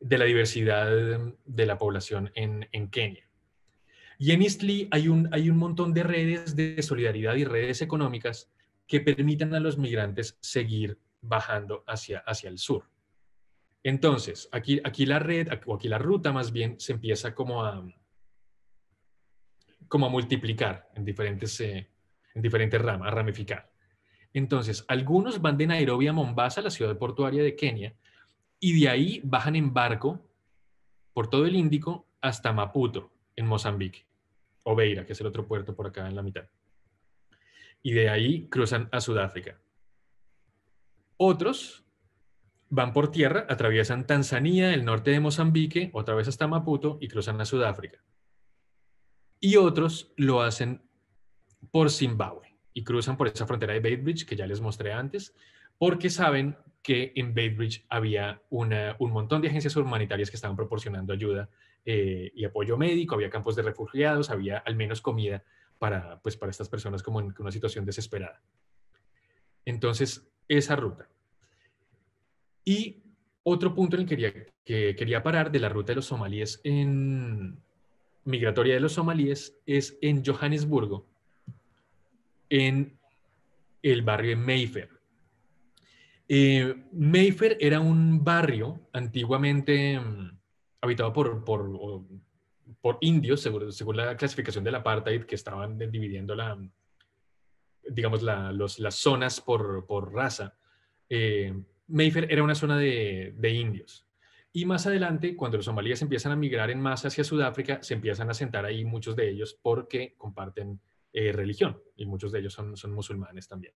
de la diversidad de la población en, en Kenia. Y en Eastleigh hay un, hay un montón de redes de solidaridad y redes económicas que permitan a los migrantes seguir bajando hacia, hacia el sur. Entonces, aquí, aquí la red, o aquí la ruta más bien, se empieza como a, como a multiplicar en diferentes, eh, en diferentes ramas, a ramificar. Entonces, algunos van de Nairobi a Mombasa, la ciudad portuaria de Kenia, y de ahí bajan en barco por todo el Índico hasta Maputo, en Mozambique, o Beira, que es el otro puerto por acá en la mitad. Y de ahí cruzan a Sudáfrica. Otros van por tierra, atraviesan Tanzania, el norte de Mozambique, otra vez hasta Maputo y cruzan a Sudáfrica. Y otros lo hacen por Zimbabue y cruzan por esa frontera de Bainbridge que ya les mostré antes, porque saben que en Bainbridge había un montón de agencias humanitarias que estaban proporcionando ayuda eh, y apoyo médico, había campos de refugiados, había al menos comida para, pues, para estas personas como en una situación desesperada. Entonces, esa ruta. Y otro punto en el que quería, quería parar de la ruta de los somalíes en migratoria de los somalíes es en Johannesburgo, en el barrio de Mayfair. Eh, Mayfair era un barrio antiguamente mm, habitado por, por, indios, según la clasificación del apartheid que estaban dividiendo la, digamos, las zonas por, raza, eh, Mayfair era una zona de, indios. Y más adelante, cuando los somalíes empiezan a migrar en masa hacia Sudáfrica, se empiezan a sentar ahí muchos de ellos porque comparten eh, religión y muchos de ellos son, musulmanes también.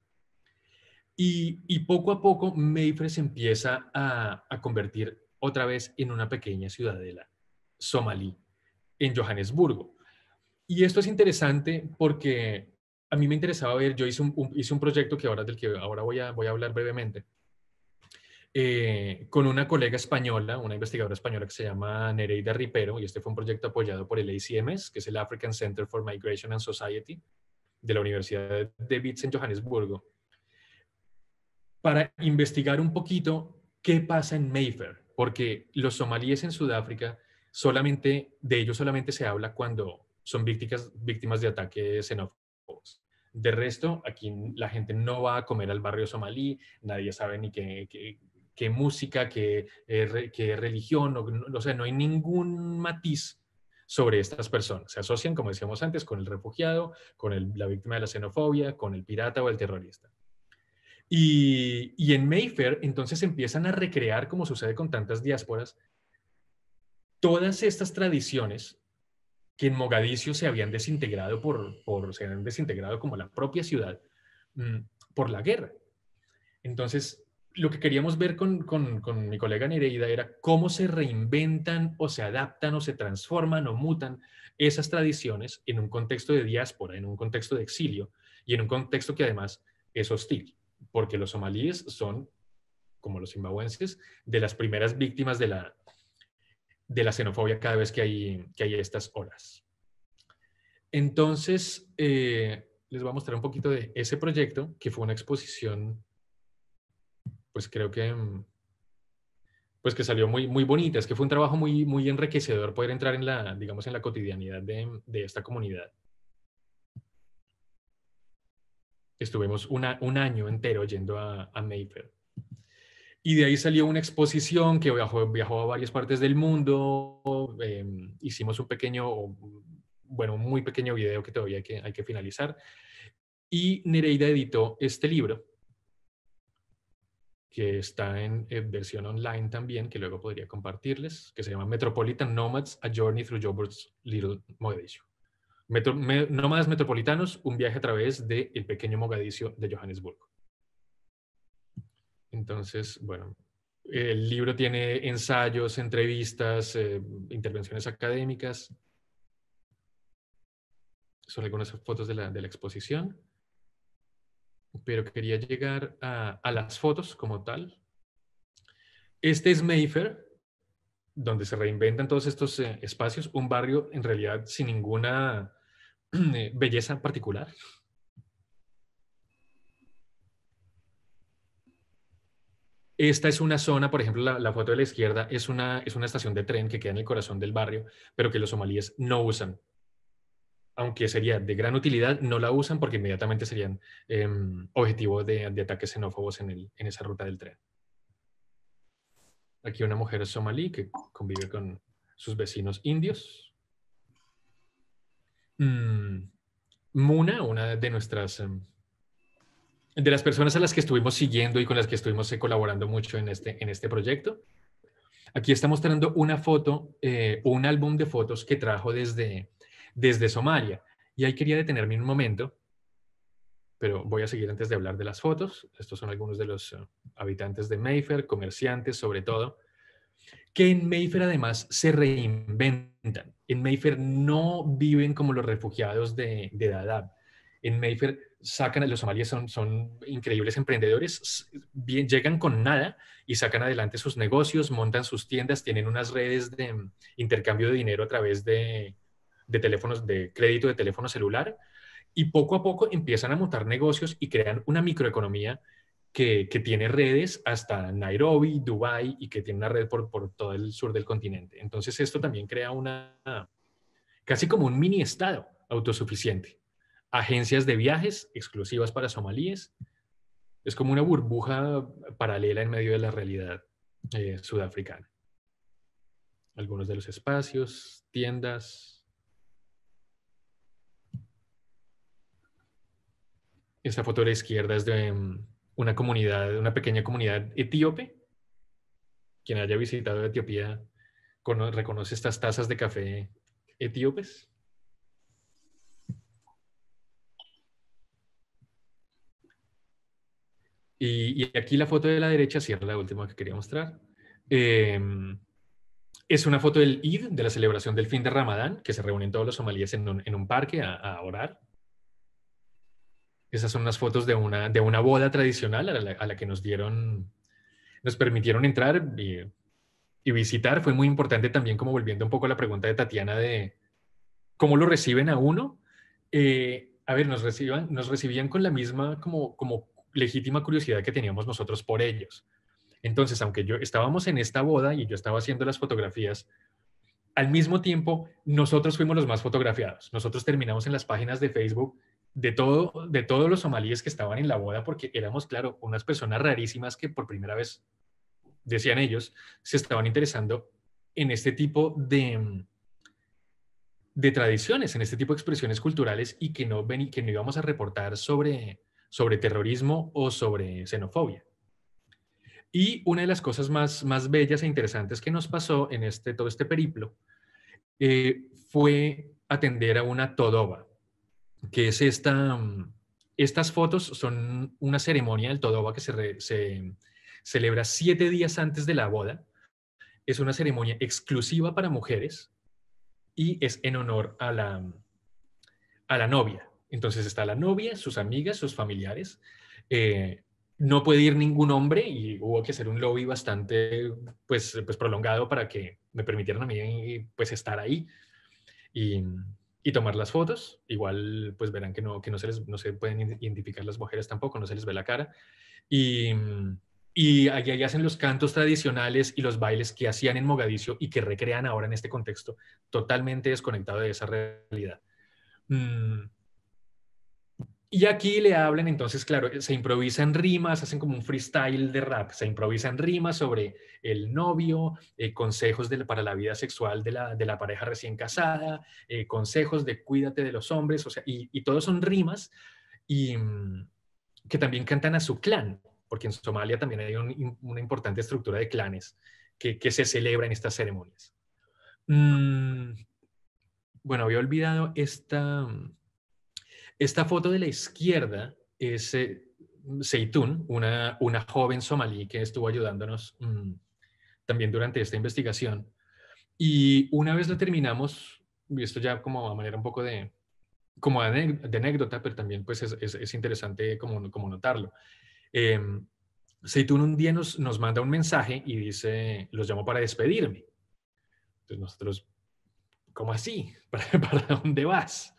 Y, poco a poco Mayfair se empieza a, a convertir otra vez en una pequeña ciudadela somalí en Johannesburgo. Y esto es interesante porque a mí me interesaba ver, yo hice un, proyecto que ahora, del que ahora voy a, hablar brevemente, eh, con una colega española, una investigadora española que se llama Nereida Ripero, y este fue un proyecto apoyado por el ACMS, que es el African Center for Migration and Society, de la Universidad de Bits en Johannesburgo, para investigar un poquito qué pasa en Mayfair, porque los somalíes en Sudáfrica solamente, de ellos solamente se habla cuando son víctimas, víctimas de ataques xenófobos de resto, aquí la gente no va a comer al barrio somalí, nadie sabe ni qué, música, qué, eh, qué religión, o, no, sea, no hay ningún matiz sobre estas personas. Se asocian, como decíamos antes, con el refugiado, con la víctima de la xenofobia, con el pirata o el terrorista. Y, y, en Mayfair, entonces empiezan a recrear, como sucede con tantas diásporas, todas estas tradiciones que en Mogadiscio se habían desintegrado, por, por, desintegrado como la propia ciudad mm, por la guerra. Entonces, lo que queríamos ver con, mi colega Nereida era cómo se reinventan o se adaptan o se transforman o mutan esas tradiciones en un contexto de diáspora, en un contexto de exilio y en un contexto que además es hostil, porque los somalíes son, como los zimbabuenses, de las primeras víctimas de la, de la xenofobia cada vez que hay, que hay estas olas. Entonces, eh, les voy a mostrar un poquito de ese proyecto, que fue una exposición, pues creo que, mm, pues que salió muy, muy bonita. Es que fue un trabajo muy, muy enriquecedor poder entrar en la, digamos, en la cotidianidad de, de esta comunidad. Estuvimos una, un año entero yendo a, a y de ahí salió una exposición que viajó, a varias partes del mundo. Em, hicimos un pequeño, bueno, un muy pequeño video que todavía hay que, hay que finalizar. Y Nereida editó este libro, que está en, versión online también, que luego podría compartirles, que se llama Metropolitan Nomads, A Journey Through Joburg's Little Mogadishu. Nomadas Metropolitanos, un viaje a través del el pequeño Mogadiscio de Johannesburgo. Entonces, bueno, el libro tiene ensayos, entrevistas, eh, intervenciones académicas. Son algunas fotos de la, exposición. Pero quería llegar a, las fotos como tal. Este es Mayfair, donde se reinventan todos estos eh, espacios. Un barrio en realidad sin ninguna eh, belleza particular Esta es una zona, por ejemplo, la, foto de la izquierda es una, es una estación de tren que queda en el corazón del barrio, pero que los somalíes no usan. Aunque sería de gran utilidad, no la usan porque inmediatamente serían em, objetivo de, ataques xenófobos en, el, en esa ruta del tren. Aquí una mujer somalí que convive con sus vecinos indios. Mm, Muna, una de nuestras... Em, de las personas a las que estuvimos siguiendo y con las que estuvimos eh, colaborando mucho en este, en este proyecto. Aquí está mostrando una foto, eh, un álbum de fotos que trajo desde, desde Somalia. Y ahí quería detenerme un momento, pero voy a seguir antes de hablar de las fotos. Estos son algunos de los eh, habitantes de Mayfair, comerciantes sobre todo, que en Mayfair además se reinventan. En Mayfair no viven como los refugiados de, de Dadaab. En Mayfair sacan, los somalíes son, son increíbles emprendedores, bien, llegan con nada y sacan adelante sus negocios, montan sus tiendas, tienen unas redes de mm, intercambio de dinero a través de, teléfonos, de crédito de teléfono celular, y poco a poco empiezan a montar negocios y crean una microeconomía que, tiene redes hasta Nairobi, Dubái y que tiene una red por, por todo el sur del continente. Entonces esto también crea una, casi como un mini estado autosuficiente agencias de viajes exclusivas para somalíes. Es como una burbuja paralela en medio de la realidad eh, sudafricana. Algunos de los espacios, tiendas. Esta foto de la izquierda es de mm, una comunidad, una pequeña comunidad etíope. Quien haya visitado Etiopía reconoce estas tazas de café etíopes Y, aquí la foto de la derecha, si era la última que quería mostrar, em, es una foto del Eid, de la celebración del fin de Ramadán, que se reúnen todos los somalíes en un, en un parque a, orar. Esas son unas fotos de una, de una boda tradicional a la, que nos dieron, nos permitieron entrar y, visitar. Fue muy importante también, como volviendo un poco a la pregunta de Tatiana de cómo lo reciben a uno. Eh, a ver, nos, reciban, nos recibían con la misma como, como legítima curiosidad que teníamos nosotros por ellos. Entonces, aunque yo estábamos en esta boda y yo estaba haciendo las fotografías, al mismo tiempo nosotros fuimos los más fotografiados. Nosotros terminamos en las páginas de Facebook de, todo, de todos los somalíes que estaban en la boda porque éramos, claro, unas personas rarísimas que por primera vez, decían ellos, se estaban interesando en este tipo de, de tradiciones, en este tipo de expresiones culturales y que no, ven, que no íbamos a reportar sobre, sobre terrorismo o sobre xenofobia. Y una de las cosas más, más bellas e interesantes que nos pasó en este, todo este periplo eh, fue atender a una todoba, que es esta... Mm, estas fotos son una ceremonia del todoba que se, se celebra siete días antes de la boda. Es una ceremonia exclusiva para mujeres y es en honor a la, a la novia. Entonces está la novia, sus amigas, sus familiares. Eh, no puede ir ningún hombre y hubo que hacer un lobby bastante pues, pues prolongado para que me permitieran a mí pues estar ahí y, tomar las fotos. Igual pues verán que no, que no, se les, no se pueden identificar las mujeres tampoco, no se les ve la cara. Y, allí hacen los cantos tradicionales y los bailes que hacían en Mogadiscio y que recrean ahora en este contexto totalmente desconectado de esa realidad. Mm, y aquí le hablan, entonces, claro, se improvisan rimas, hacen como un freestyle de rap, se improvisan rimas sobre el novio, eh, consejos para la vida sexual de la, de la pareja recién casada, eh, consejos de cuídate de los hombres, o sea, y, todos son rimas y mm, que también cantan a su clan, porque en Somalia también hay una importante estructura de clanes que, se celebra en estas ceremonias. Mm, bueno, había olvidado esta mm, esta foto de la izquierda es eh, una, joven somalí que estuvo ayudándonos mm, también durante esta investigación. Y una vez lo terminamos, y esto ya como a manera un poco de, como de anécdota, pero también pues es, interesante como, como notarlo. Eh, un día nos, nos manda un mensaje y dice, los llamo para despedirme. Entonces nosotros, ¿cómo así? ¿Para, para dónde vas?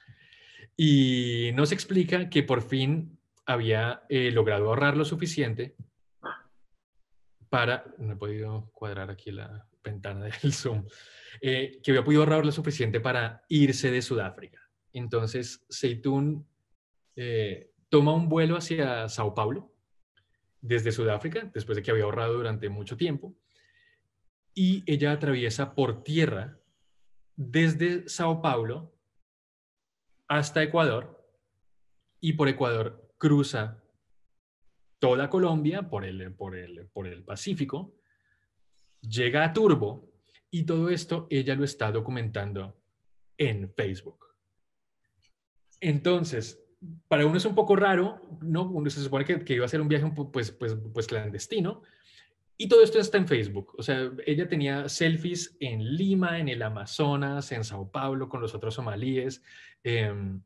Y nos explica que por fin había eh, logrado ahorrar lo suficiente para, no he podido cuadrar aquí la ventana del Zoom, eh, que había podido ahorrar lo suficiente para irse de Sudáfrica. Entonces, Seitún eh, toma un vuelo hacia Sao Paulo, desde Sudáfrica, después de que había ahorrado durante mucho tiempo, y ella atraviesa por tierra desde Sao Paulo hasta Ecuador y por Ecuador cruza toda Colombia por el, por el, Pacífico, llega a Turbo y todo esto ella lo está documentando en Facebook. Entonces, para uno es un poco raro, ¿no? Uno se supone que, iba a ser un viaje pues, pues, pues, clandestino, y todo esto está en Facebook. O sea, ella tenía selfies en Lima, en el Amazonas, en Sao Paulo con los otros somalíes, em,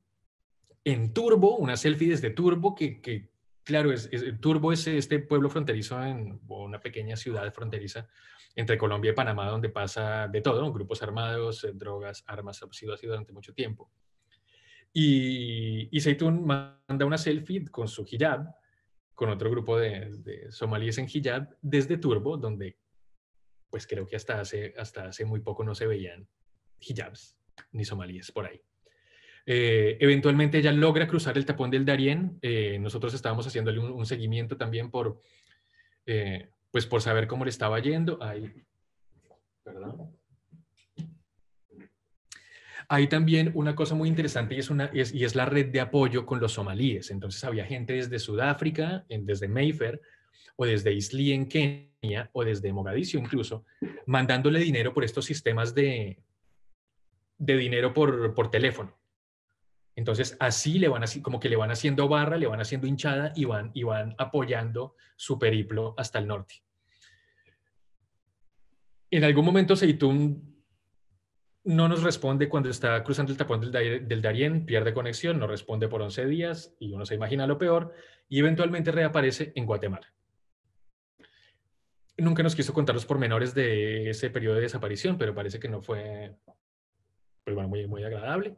en Turbo, una selfie desde Turbo, que, claro, es, Turbo es este pueblo fronterizo, en, o una pequeña ciudad fronteriza entre Colombia y Panamá, donde pasa de todo, grupos armados, eh, drogas, armas, ha sido así durante mucho tiempo. Y, y manda una selfie con su hijab, con otro grupo de, somalíes en hijab desde Turbo, donde pues creo que hasta hace, hasta hace muy poco no se veían hijabs ni somalíes por ahí. Eh, eventualmente ella logra cruzar el tapón del Darién. Eh, nosotros estábamos haciéndole un, seguimiento también por, eh, pues por saber cómo le estaba yendo. Ahí, perdón. Hay también una cosa muy interesante y es, la red de apoyo con los somalíes. Entonces había gente desde Sudáfrica, desde Mayfair, o desde Isli en Kenia, o desde Mogadiscio incluso, mandándole dinero por estos sistemas de, dinero por, teléfono. Entonces, así le van, como que le van haciendo barra, le van haciendo hinchada y van, van apoyando su periplo hasta el norte. En algún momento un no nos responde cuando está cruzando el tapón del, Darién, pierde conexión, no responde por 11 días y uno se imagina lo peor y eventualmente reaparece en Guatemala. Nunca nos quiso contar los pormenores de ese periodo de desaparición, pero parece que no fue pues muy, muy agradable.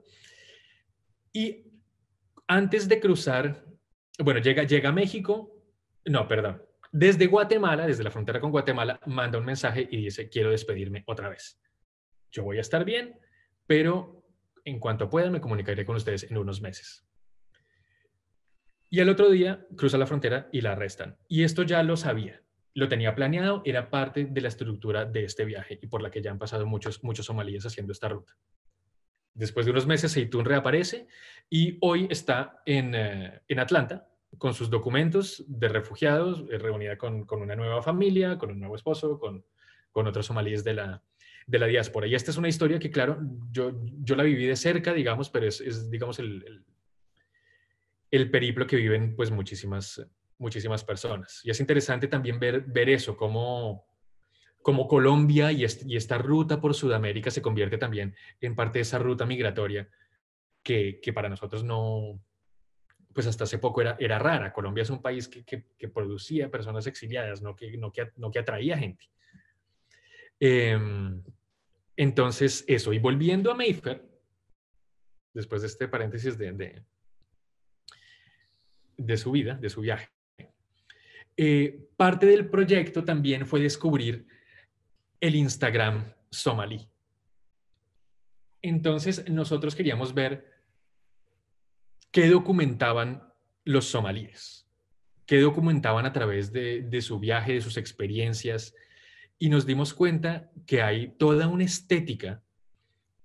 Y antes de cruzar, bueno, llega, llega a México, no, perdón, desde Guatemala, desde la frontera con Guatemala, manda un mensaje y dice, quiero despedirme otra vez yo voy a estar bien, pero en cuanto pueda me comunicaré con ustedes en unos meses. Y al otro día cruza la frontera y la arrestan. Y esto ya lo sabía, lo tenía planeado, era parte de la estructura de este viaje y por la que ya han pasado muchos, muchos somalíes haciendo esta ruta. Después de unos meses, Seitún reaparece y hoy está en, eh, Atlanta con sus documentos de refugiados, eh, reunida con, una nueva familia, con un nuevo esposo, con, con otros somalíes de la, de la diáspora. Y esta es una historia que, claro, yo, yo la viví de cerca, digamos, pero es, digamos, el, el, periplo que viven, pues, muchísimas, muchísimas personas. Y es interesante también ver, ver eso, cómo, cómo Colombia y, esta ruta por Sudamérica se convierte también en parte de esa ruta migratoria que, que para nosotros no, pues hasta hace poco era, era rara. Colombia es un país que, que, producía personas exiliadas, no que, no, que, no que atraía gente. Em, entonces, eso. Y volviendo a Mayfair, después de este paréntesis de, su vida, de su viaje, eh, parte del proyecto también fue descubrir el Instagram somalí. Entonces, nosotros queríamos ver qué documentaban los somalíes, qué documentaban a través de, de su viaje, de sus experiencias, y nos dimos cuenta que hay toda una estética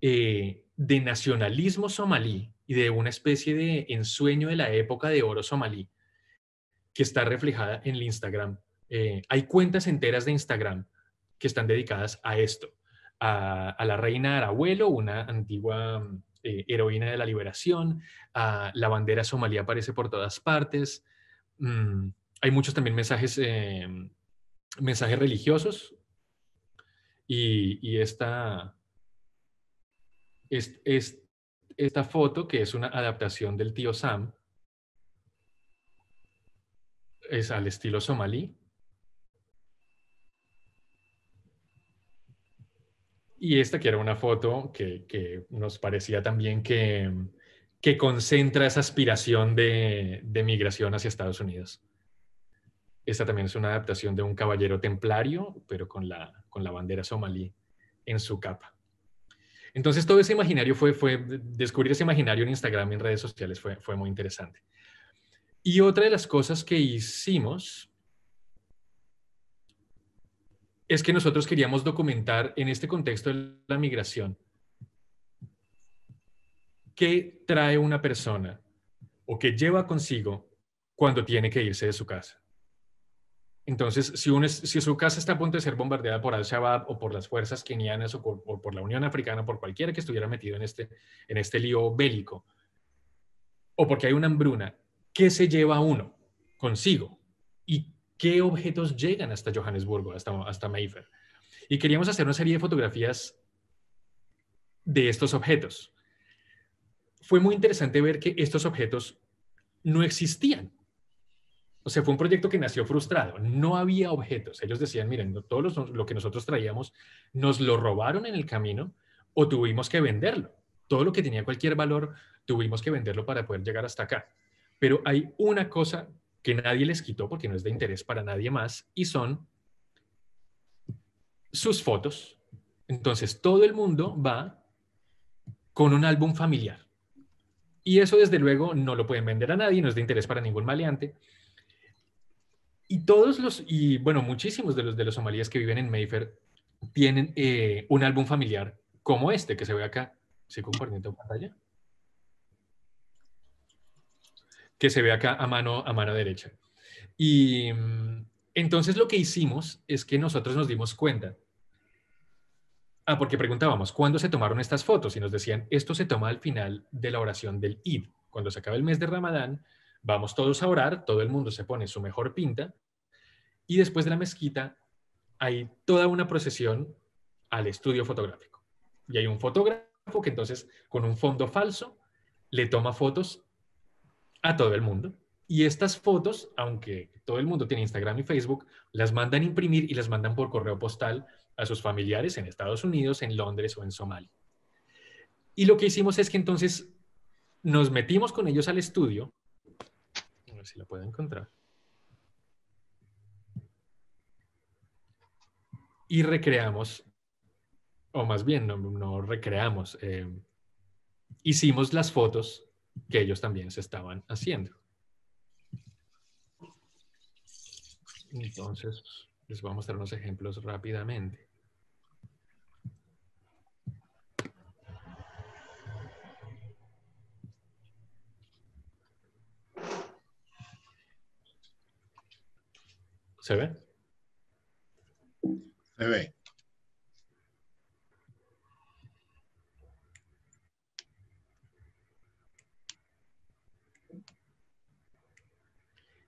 eh, de nacionalismo somalí y de una especie de ensueño de la época de oro somalí que está reflejada en el Instagram. Eh, hay cuentas enteras de Instagram que están dedicadas a esto, a, la reina Arabuelo, una antigua eh, heroína de la liberación, a la bandera somalí aparece por todas partes. Mm, hay muchos también mensajes mensajes religiosos y, esta, es, esta foto, que es una adaptación del tío Sam, es al estilo somalí. Y esta que era una foto que, nos parecía también que, concentra esa aspiración de migración hacia Estados Unidos. Esta también es una adaptación de un caballero templario, pero con la, con la bandera somalí en su capa. Entonces todo ese imaginario fue, fue, descubrir ese imaginario en Instagram y en redes sociales fue, fue muy interesante. Y otra de las cosas que hicimos es que nosotros queríamos documentar en este contexto de la migración qué trae una persona o qué lleva consigo cuando tiene que irse de su casa. Entonces, si, su casa está a punto de ser bombardeada por Al-Shabaab o por las fuerzas kenianas o por, la Unión Africana, por cualquiera que estuviera metido en este, en este lío bélico, o porque hay una hambruna, ¿qué se lleva uno consigo? ¿Y qué objetos llegan hasta Johannesburgo, hasta, hasta Mayfair? Y queríamos hacer una serie de fotografías de estos objetos. Fue muy interesante ver que estos objetos no existían o sea, fue un proyecto que nació frustrado. No había objetos. Ellos decían, miren, todo lo, lo que nosotros traíamos nos lo robaron en el camino o tuvimos que venderlo. Todo lo que tenía cualquier valor tuvimos que venderlo para poder llegar hasta acá. Pero hay una cosa que nadie les quitó porque no es de interés para nadie más y son sus fotos. Entonces todo el mundo va con un álbum familiar. Y eso desde luego no lo pueden vender a nadie, no es de interés para ningún maleante. Y todos los, y bueno, muchísimos de los, de los somalíes que viven en Mayfair tienen eh, un álbum familiar como este que se ve acá. ¿Sí compartiendo pantalla? Que se ve acá a mano, a mano derecha. Y mm, entonces lo que hicimos es que nosotros nos dimos cuenta. Ah, porque preguntábamos, ¿cuándo se tomaron estas fotos? Y nos decían, esto se toma al final de la oración del Id. Cuando se acaba el mes de Ramadán, Vamos todos a orar, todo el mundo se pone su mejor pinta y después de la mezquita hay toda una procesión al estudio fotográfico. Y hay un fotógrafo que entonces con un fondo falso le toma fotos a todo el mundo. Y estas fotos, aunque todo el mundo tiene Instagram y Facebook, las mandan imprimir y las mandan por correo postal a sus familiares en Estados Unidos, en Londres o en Somalia. Y lo que hicimos es que entonces nos metimos con ellos al estudio si la puedo encontrar. Y recreamos, o más bien, no, recreamos, eh, hicimos las fotos que ellos también se estaban haciendo. Entonces, les voy a mostrar unos ejemplos rápidamente. ¿Se ve? Se ve.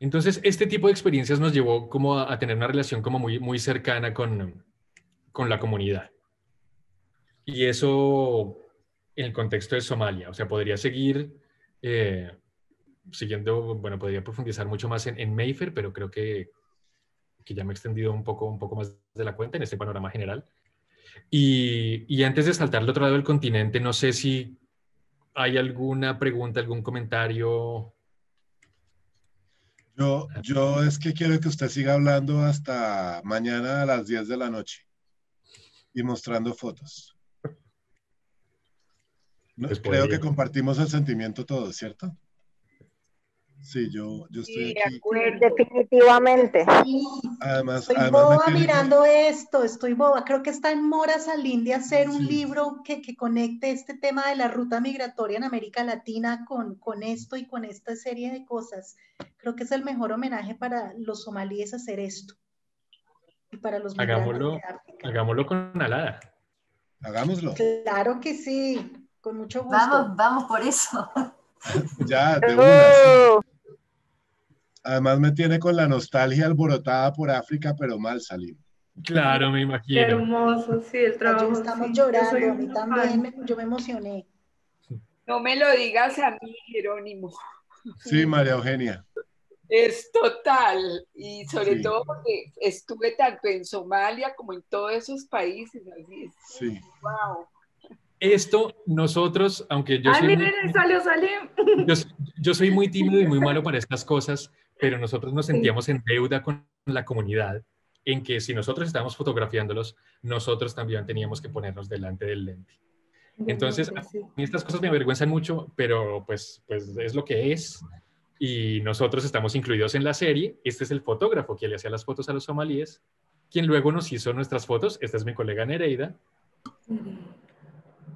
Entonces, este tipo de experiencias nos llevó como a, tener una relación como muy, muy cercana con, la comunidad. Y eso en el contexto de Somalia. O sea, podría seguir eh, siguiendo, bueno, podría profundizar mucho más en, en Mayfair, pero creo que que ya me he extendido un poco, un poco más de la cuenta en este panorama general. Y, y antes de saltar al otro lado del continente, no sé si hay alguna pregunta, algún comentario. Yo, yo es que quiero que usted siga hablando hasta mañana a las 10 de la noche y mostrando fotos. Pues creo que compartimos el sentimiento todos, ¿cierto? Sí, yo, yo estoy Definitivamente. Además, estoy boba mirando esto, estoy boba. Creo que está en moras al de hacer un libro que, que, conecte este tema de la ruta migratoria en América Latina con, con esto y con esta serie de cosas. Creo que es el mejor homenaje para los somalíes hacer esto. Y para los hagámoslo, hagámoslo con Alada. Hagámoslo. Claro que sí, con mucho gusto. Vamos, vamos por eso. ya, de una. Además me tiene con la nostalgia alborotada por África, pero mal salido. Claro, me imagino. hermoso, sí, el trabajo. estamos llorando, yo a mí también, yo me emocioné. No me lo digas a mí, Jerónimo. Sí, María Eugenia. Es total, y sobre todo porque estuve tanto en Somalia como en todos esos países, Sí. Wow. Esto nosotros, aunque yo, soy Yo, yo soy muy tímido y muy malo para estas cosas, pero nosotros nos sentíamos en deuda con la comunidad en que si nosotros estábamos fotografiándolos, nosotros también teníamos que ponernos delante del lente. Entonces, a mí estas cosas me avergüenzan mucho, pero pues, pues es lo que es. Y nosotros estamos incluidos en la serie. Este es el fotógrafo que le hacía las fotos a los somalíes, quien luego nos hizo nuestras fotos. Esta es mi colega Nereida.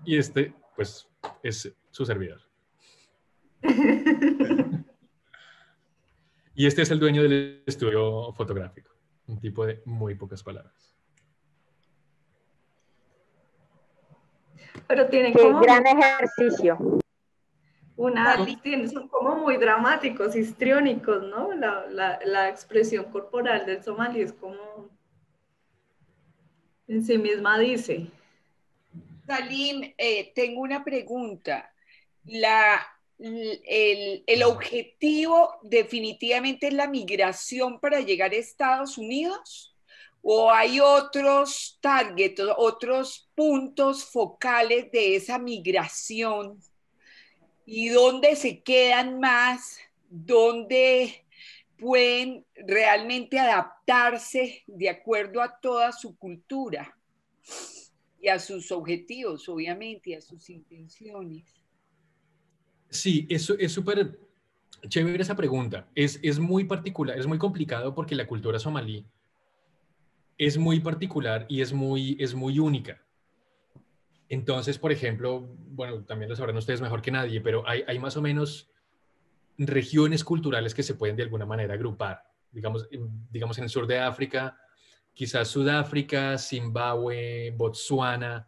Y este, pues, es su servidor. Y este es el dueño del estudio fotográfico, un tipo de muy pocas palabras. Pero tiene Qué gran ejercicio. Una, son como muy dramáticos, histriónicos, ¿no? La, expresión corporal del somalí es como en sí misma dice. Salim, eh, tengo una pregunta. La, el, objetivo definitivamente es la migración para llegar a Estados Unidos? ¿O hay otros targets, otros puntos focales de esa migración? ¿Y dónde se quedan más? ¿Dónde pueden realmente adaptarse de acuerdo a toda su cultura y a sus objetivos, obviamente, y a sus intenciones? Sí, eso es súper chévere esa pregunta. Es, muy particular, es muy complicado porque la cultura somalí es muy particular y es muy, es muy única. Entonces, por ejemplo, bueno, también lo sabrán ustedes mejor que nadie, pero hay, más o menos regiones culturales que se pueden de alguna manera agrupar. Digamos, digamos en el sur de África, quizás Sudáfrica, Zimbabue, Botsuana,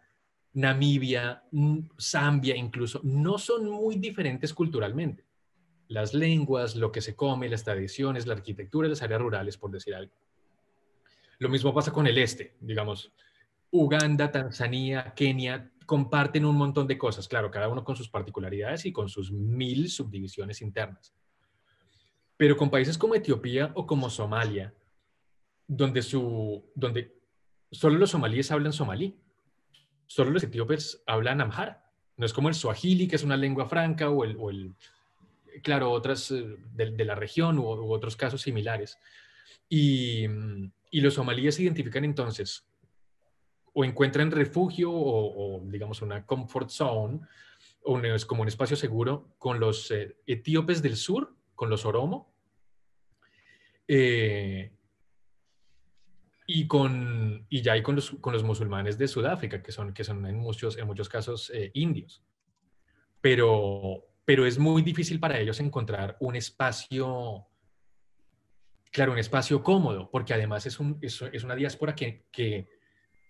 Namibia, mm, Zambia incluso, no son muy diferentes culturalmente. Las lenguas, lo que se come, las tradiciones, la arquitectura, las áreas rurales, por decir algo. Lo mismo pasa con el este, digamos, Uganda, Tanzania, Kenia, comparten un montón de cosas, claro, cada uno con sus particularidades y con sus mil subdivisiones internas. Pero con países como Etiopía o como Somalia, donde, su, donde solo los somalíes hablan somalí, solo los etíopes hablan amhara. No es como el suajili, que es una lengua franca, o el, o el claro, otras eh, de, la región u, otros casos similares. Mm, y, los somalíes se identifican entonces o encuentran refugio o, digamos una comfort zone, o es como un espacio seguro con los eh, etíopes del sur, con los oromo, eh, y, con, y ya hay con los, con los musulmanes de Sudáfrica, que son, que son en, muchos, en muchos casos eh, indios. Pero, pero es muy difícil para ellos encontrar un espacio, claro, un espacio cómodo, porque además es, un, es, una diáspora que, que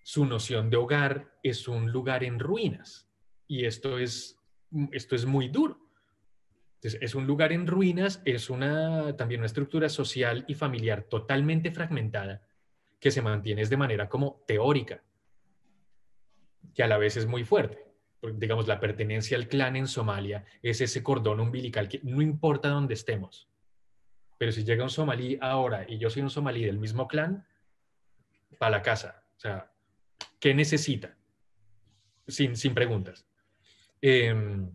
su noción de hogar es un lugar en ruinas. Y esto es, esto es muy duro. es un lugar en ruinas, es una, también una estructura social y familiar totalmente fragmentada que se mantiene es de manera como teórica, que a la vez es muy fuerte. Digamos, la pertenencia al clan en Somalia es ese cordón umbilical que no importa dónde estemos. Pero si llega un somalí ahora y yo soy un somalí del mismo clan, para la casa. O sea, ¿qué necesita? Sin, preguntas. Em,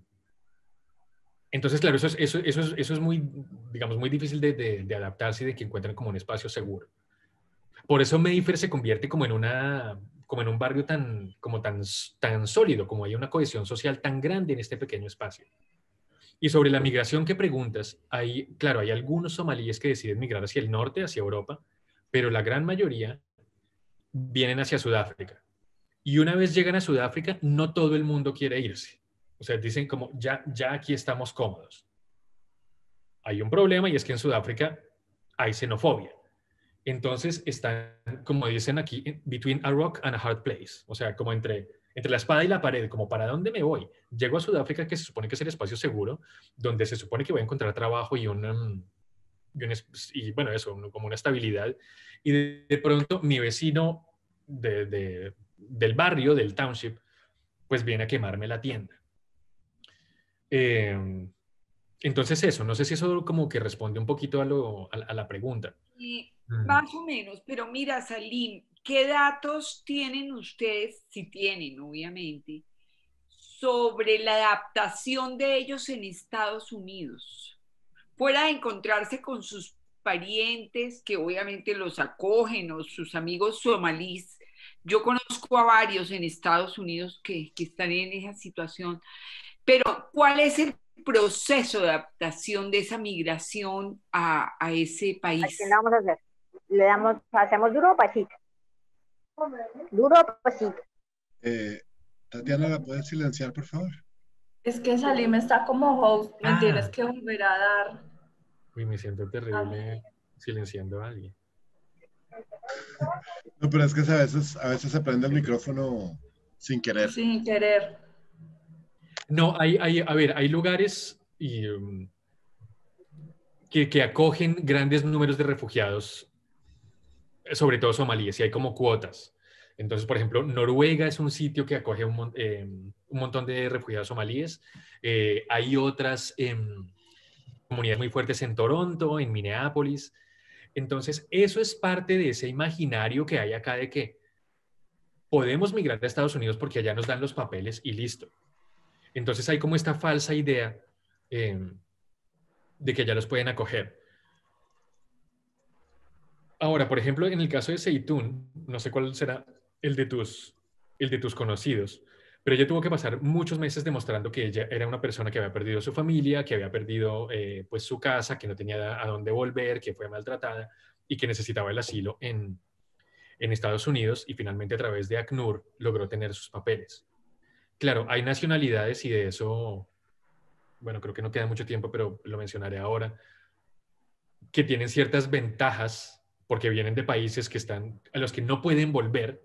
entonces, claro, eso es, eso, es, muy, digamos, muy difícil de, de adaptarse y de que encuentren como un espacio seguro. Por eso Mayfair se convierte como en una como en un barrio tan como tan tan sólido, como hay una cohesión social tan grande en este pequeño espacio. Y sobre la migración que preguntas, hay claro, hay algunos somalíes que deciden migrar hacia el norte, hacia Europa, pero la gran mayoría vienen hacia Sudáfrica. Y una vez llegan a Sudáfrica, no todo el mundo quiere irse. O sea, dicen como, ya, ya aquí estamos cómodos. Hay un problema y es que en Sudáfrica hay xenofobia entonces están, como dicen aquí, between a rock and a hard place, o sea, como entre, entre la espada y la pared, como para dónde me voy. Llego a Sudáfrica, que se supone que es el espacio seguro, donde se supone que voy a encontrar trabajo y una, Y, bueno, eso, como una estabilidad. Y de, pronto mi vecino de, del barrio, del township, pues viene a quemarme la tienda. Em, entonces eso, no sé si eso como que responde un poquito a, lo, a, la pregunta. Sí. Más o menos, pero mira, Salim, ¿qué datos tienen ustedes, si tienen, obviamente, sobre la adaptación de ellos en Estados Unidos? Fuera de encontrarse con sus parientes que obviamente los acogen o sus amigos somalíes. Yo conozco a varios en Estados Unidos que, están en esa situación, pero ¿cuál es el proceso de adaptación de esa migración a, ese país? le damos, hacemos duro pasito. Duro pasito. Eh, Tatiana, ¿la puedes silenciar, por favor? Es que Salim está como host, me ah. tienes que volver a dar. Uy, me siento terrible silenciando a alguien. No, pero es que a veces, a veces se prende el micrófono sin querer. Sin querer. No, hay, a ver, hay lugares mm, que, que acogen grandes números de refugiados sobre todo somalíes, y hay como cuotas. Entonces, por ejemplo, Noruega es un sitio que acoge un, em, montón de refugiados somalíes. Eh, hay otras em, comunidades muy fuertes en Toronto, en Minneapolis. Entonces, eso es parte de ese imaginario que hay acá de que podemos migrar a Estados Unidos porque allá nos dan los papeles y listo. Entonces, hay como esta falsa idea em, de que allá los pueden acoger. Ahora, por ejemplo, en el caso de Seitún, no sé cuál será el de tus, conocidos, pero ella tuvo que pasar muchos meses demostrando que ella era una persona que había perdido su familia, que había perdido eh, pues su casa, que no tenía a dónde volver, que fue maltratada y que necesitaba el asilo en, en Estados Unidos y finalmente a través de ACNUR logró tener sus papeles. Claro, hay nacionalidades y de eso, bueno, creo que no queda mucho tiempo, pero lo mencionaré ahora, que tienen ciertas ventajas porque vienen de países que están, a los que no pueden volver,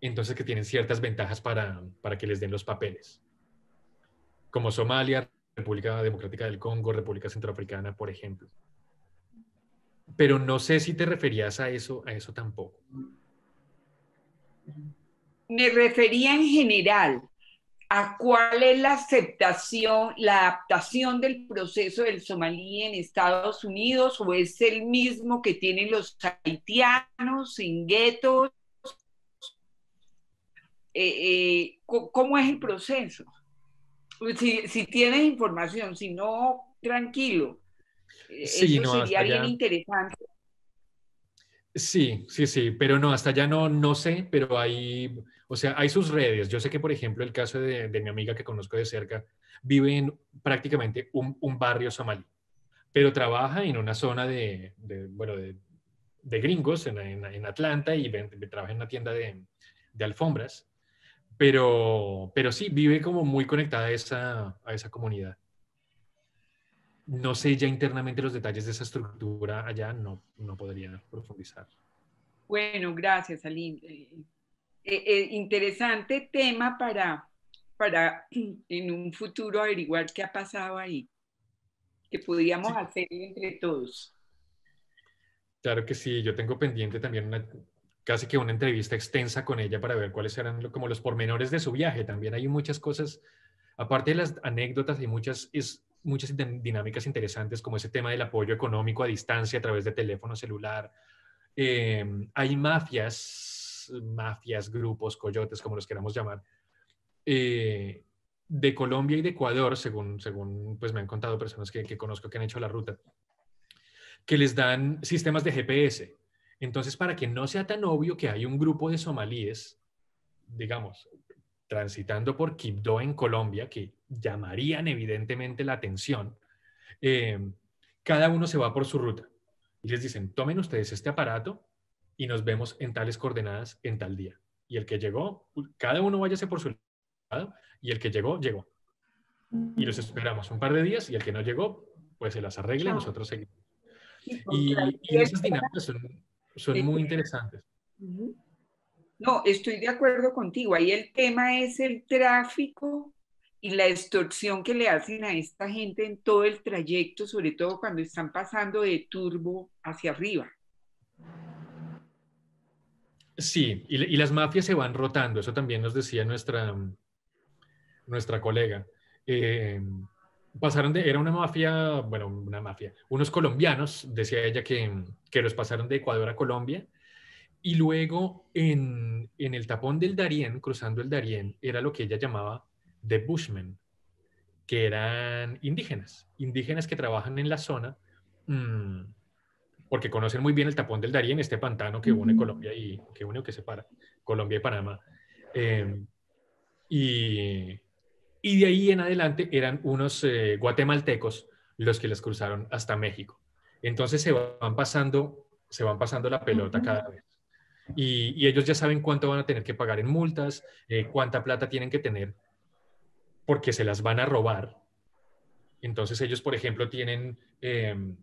entonces que tienen ciertas ventajas para, para que les den los papeles. Como Somalia, República Democrática del Congo, República Centroafricana, por ejemplo. Pero no sé si te referías a eso, a eso tampoco. Me refería en general, a cuál es la aceptación, la adaptación del proceso del somalí en Estados Unidos o es el mismo que tienen los haitianos en guetos? Eh, eh, ¿Cómo es el proceso? Si, tienes información, si no, tranquilo. Eh, sí, Eso sería bien interesante. Sí, sí, sí, pero no, hasta ya no, no sé, pero hay o sea, hay sus redes. Yo sé que, por ejemplo, el caso de, de mi amiga que conozco de cerca vive en prácticamente un, un barrio somalí, pero trabaja en una zona de, bueno, de, de gringos en, en, Atlanta y trabaja en una tienda de, alfombras. Pero, pero sí, vive como muy conectada a esa, a esa comunidad. No sé ya internamente los detalles de esa estructura allá, no, no podría profundizar. Bueno, gracias, Aline. Eh, eh, eh, interesante tema para, para en un futuro averiguar qué ha pasado ahí, que podíamos hacer entre todos. Claro que sí, yo tengo pendiente también una, casi que una entrevista extensa con ella para ver cuáles eran como los pormenores de su viaje. También hay muchas cosas, aparte de las anécdotas, hay muchas, es, muchas dinámicas interesantes como ese tema del apoyo económico a distancia a través de teléfono celular. Em, hay mafias mafias, grupos, coyotes, como los queramos llamar, eh, de Colombia y de Ecuador, según, según pues me han contado personas que, que conozco que han hecho la ruta, que les dan sistemas de GPS. Entonces, para que no sea tan obvio que hay un grupo de somalíes, digamos, transitando por Quibdó en Colombia, que llamarían evidentemente la atención, eh, cada uno se va por su ruta. Y les dicen, tomen ustedes este aparato, y nos vemos en tales coordenadas en tal día. Y el que llegó, cada uno váyase por su lado y el que llegó, llegó. Y los mm. esperamos un par de días y el que no llegó, pues se las arregle y nosotros seguimos. Y, y esas dinámicas son, son muy interesantes. No, estoy de acuerdo contigo. Ahí el tema es el tráfico y la extorsión que le hacen a esta gente en todo el trayecto, sobre todo cuando están pasando de turbo hacia arriba. Sí, y, las mafias se van rotando, eso también nos decía nuestra, mm, nuestra colega. Eh, pasaron de, era una mafia, bueno, una mafia, unos colombianos, decía ella, que, que los pasaron de Ecuador a Colombia, y luego en, en, el tapón del Darién, cruzando el Darién, era lo que ella llamaba The Bushmen, que eran indígenas, indígenas que trabajan en la zona. Mm, porque conocen muy bien el tapón del en este pantano que une Colombia y que une o que separa Colombia y Panamá. Em, y, y, de ahí en adelante eran unos eh, guatemaltecos los que las cruzaron hasta México. Entonces se van pasando, se van pasando la pelota cada vez. Y, ellos ya saben cuánto van a tener que pagar en multas, eh, cuánta plata tienen que tener, porque se las van a robar. Entonces ellos, por ejemplo, tienen em,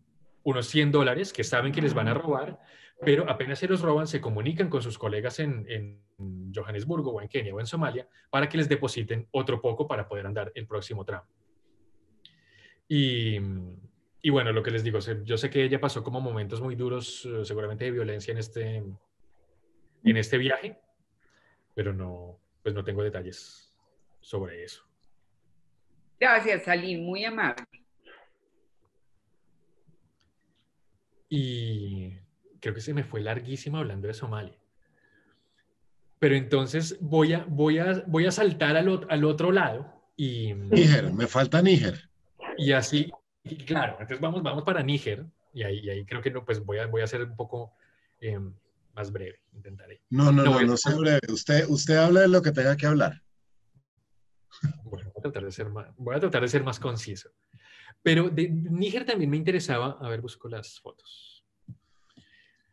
unos 100 dólares que saben que les van a ah. robar, pero apenas se los roban, se comunican con sus colegas en, Johannesburgo o en Kenia o en Somalia para que les depositen otro poco para poder andar el próximo tramo. Y, y bueno, lo que les digo, yo sé que ella pasó como momentos muy duros, eh, seguramente de violencia en este, en este viaje, pero no, pues no tengo detalles sobre eso. Gracias, Salim, muy amable. y creo que se me fue larguísimo hablando de Somalia. Pero entonces voy a, voy a, voy a saltar al, al otro lado y... Mm, Níger, me falta Níger. Y así, claro, entonces vamos, vamos para Níger y ahí, ahí, creo que no, pues voy a, voy a ser un poco eh, más breve, intentaré. No, no, no, no, sea breve. Usted, usted habla de lo que tenga que hablar. voy a tratar de ser más, voy a tratar de ser más conciso. Pero de Níger también me interesaba, a ver, busco las fotos.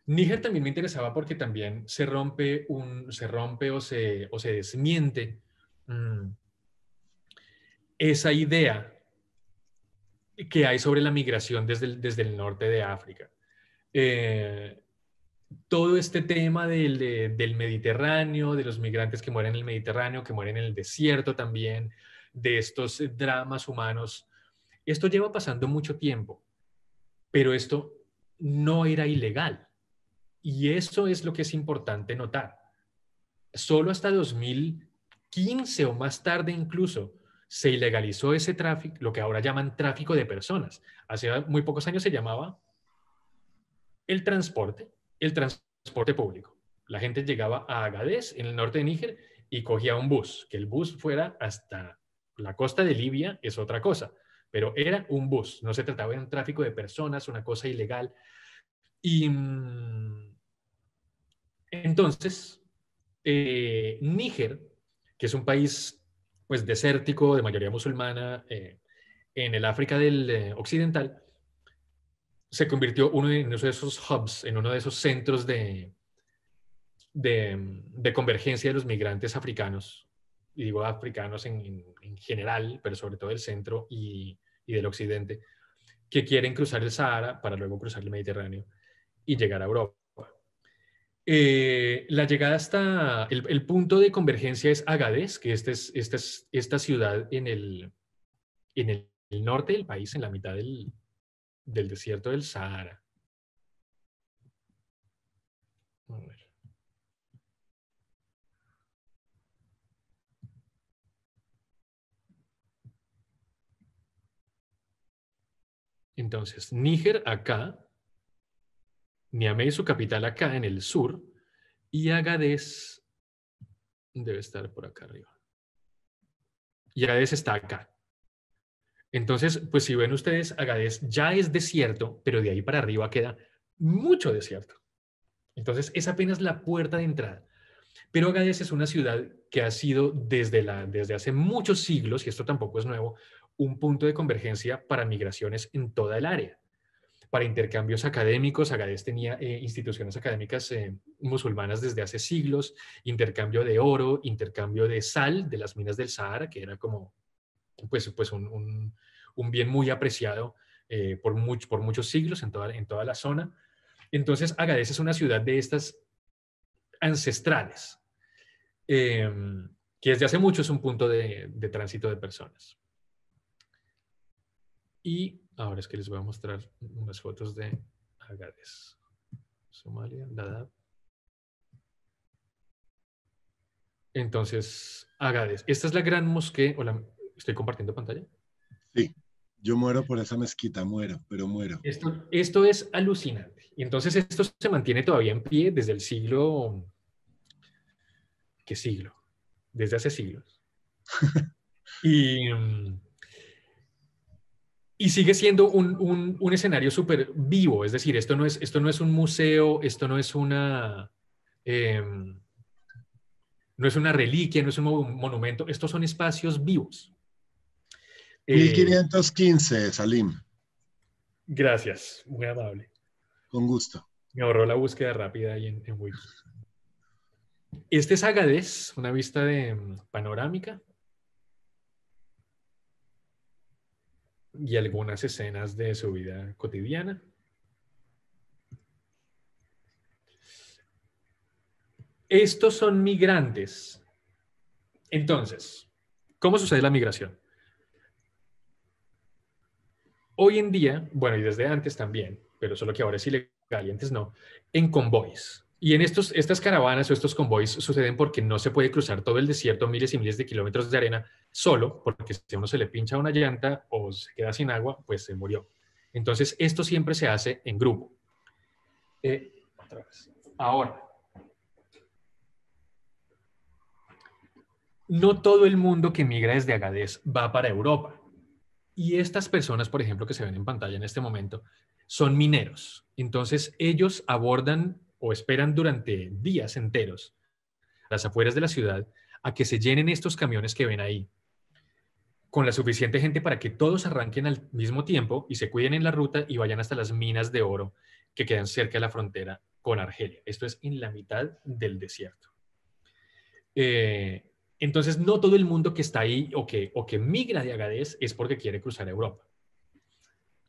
Níger también me interesaba porque también se rompe, un, se rompe o, se, desmiente mm, esa idea que hay sobre la migración desde el, norte de África. Eh, todo este tema del, Mediterráneo, de los migrantes que mueren en el Mediterráneo, que mueren en el desierto también, de estos dramas humanos esto lleva pasando mucho tiempo, pero esto no era ilegal. Y eso es lo que es importante notar. Solo hasta 2015 o más tarde incluso se ilegalizó ese tráfico, lo que ahora llaman tráfico de personas. Hace muy pocos años se llamaba el transporte, el transporte público. La gente llegaba a Agadez, en el norte de Níger, y cogía un bus. Que el bus fuera hasta la costa de Libia es otra cosa, pero era un bus, no se trataba de un tráfico de personas, una cosa ilegal. Y mm, entonces, eh, Níger, que es un país pues desértico, de mayoría musulmana, eh, en el África del eh, Occidental, se convirtió uno en uno de esos hubs, en uno de esos centros de, de, convergencia de los migrantes africanos, y digo africanos en, general, pero sobre todo el centro y, y del occidente, que quieren cruzar el Sahara para luego cruzar el Mediterráneo y llegar a Europa. Eh, la llegada hasta el, punto de convergencia es Agadez, que este es, es, esta ciudad en el, en el norte del país, en la mitad del, del desierto del Sahara. Entonces, Níger acá, Niamey su capital acá en el sur, y Agadez debe estar por acá arriba. Y Agadez está acá. Entonces, pues si ven ustedes, Agadez ya es desierto, pero de ahí para arriba queda mucho desierto. Entonces, es apenas la puerta de entrada. Pero Agadez es una ciudad que ha sido desde, desde hace muchos siglos, y esto tampoco es nuevo, un punto de convergencia para migraciones en toda el área, para intercambios académicos. Agadez tenía eh, instituciones académicas eh, musulmanas desde hace siglos, intercambio de oro, intercambio de sal de las minas del Sahara, que era como pues, pues un, bien muy apreciado eh, por, por muchos siglos en toda, en toda la zona. Entonces, Agadez es una ciudad de estas ancestrales, em, que desde hace mucho es un punto de tránsito de personas. Y ahora es que les voy a mostrar unas fotos de Agades, Somalia, Dadaab. Entonces, Agades, esta es la gran mosqué. ¿estoy compartiendo pantalla? Sí, yo muero por esa mezquita, muero, pero muero. Esto, esto es alucinante. Y entonces esto se mantiene todavía en pie desde el siglo... ¿Qué siglo? Desde hace siglos. y... Mm, y sigue siendo un, escenario súper vivo, es decir, esto no es, esto no es un museo, esto no es una... Em, no es una reliquia, no es un monumento, estos son espacios vivos. 1515, eh, Salim. Gracias, muy amable. Con gusto. Me ahorró la búsqueda rápida ahí en, en Este es Agadez, una vista de em, panorámica. y algunas escenas de su vida cotidiana. Estos son migrantes. Entonces, ¿cómo sucede la migración? Hoy en día, bueno, y desde antes también, pero solo que ahora es ilegal y antes no, en convoyes. Y en estos, estas caravanas o estos convoys suceden porque no se puede cruzar todo el desierto, miles y miles de kilómetros de arena, solo porque si uno se le pincha una llanta o se queda sin agua, pues se murió. Entonces, esto siempre se hace en grupo. Eh, Ahora, no todo el mundo que migra desde Agadez va para Europa. Y estas personas, por ejemplo, que se ven en pantalla en este momento, son mineros. Entonces, ellos abordan o esperan durante días enteros las afueras de la ciudad a que se llenen estos camiones que ven ahí, con la suficiente gente para que todos arranquen al mismo tiempo y se cuiden en la ruta y vayan hasta las minas de oro que quedan cerca de la frontera con Argelia. Esto es en la mitad del desierto. Eh, entonces, no todo el mundo que está ahí o que, o que migra de Agadez es porque quiere cruzar Europa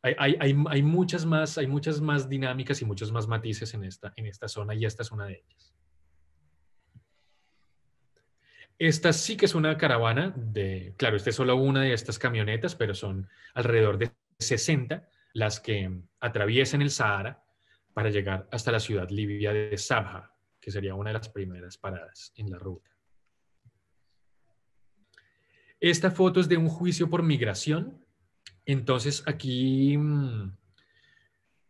hay, muchas más, hay muchas más dinámicas y muchos más matices en esta, en esta zona y esta es una de ellas. Esta sí que es una caravana de, claro, esta es solo una de estas camionetas, pero son alrededor de 60 las que atraviesan el Sahara para llegar hasta la ciudad libia de Sabha, que sería una de las primeras paradas en la ruta. Esta foto es de un juicio por migración entonces aquí, mm,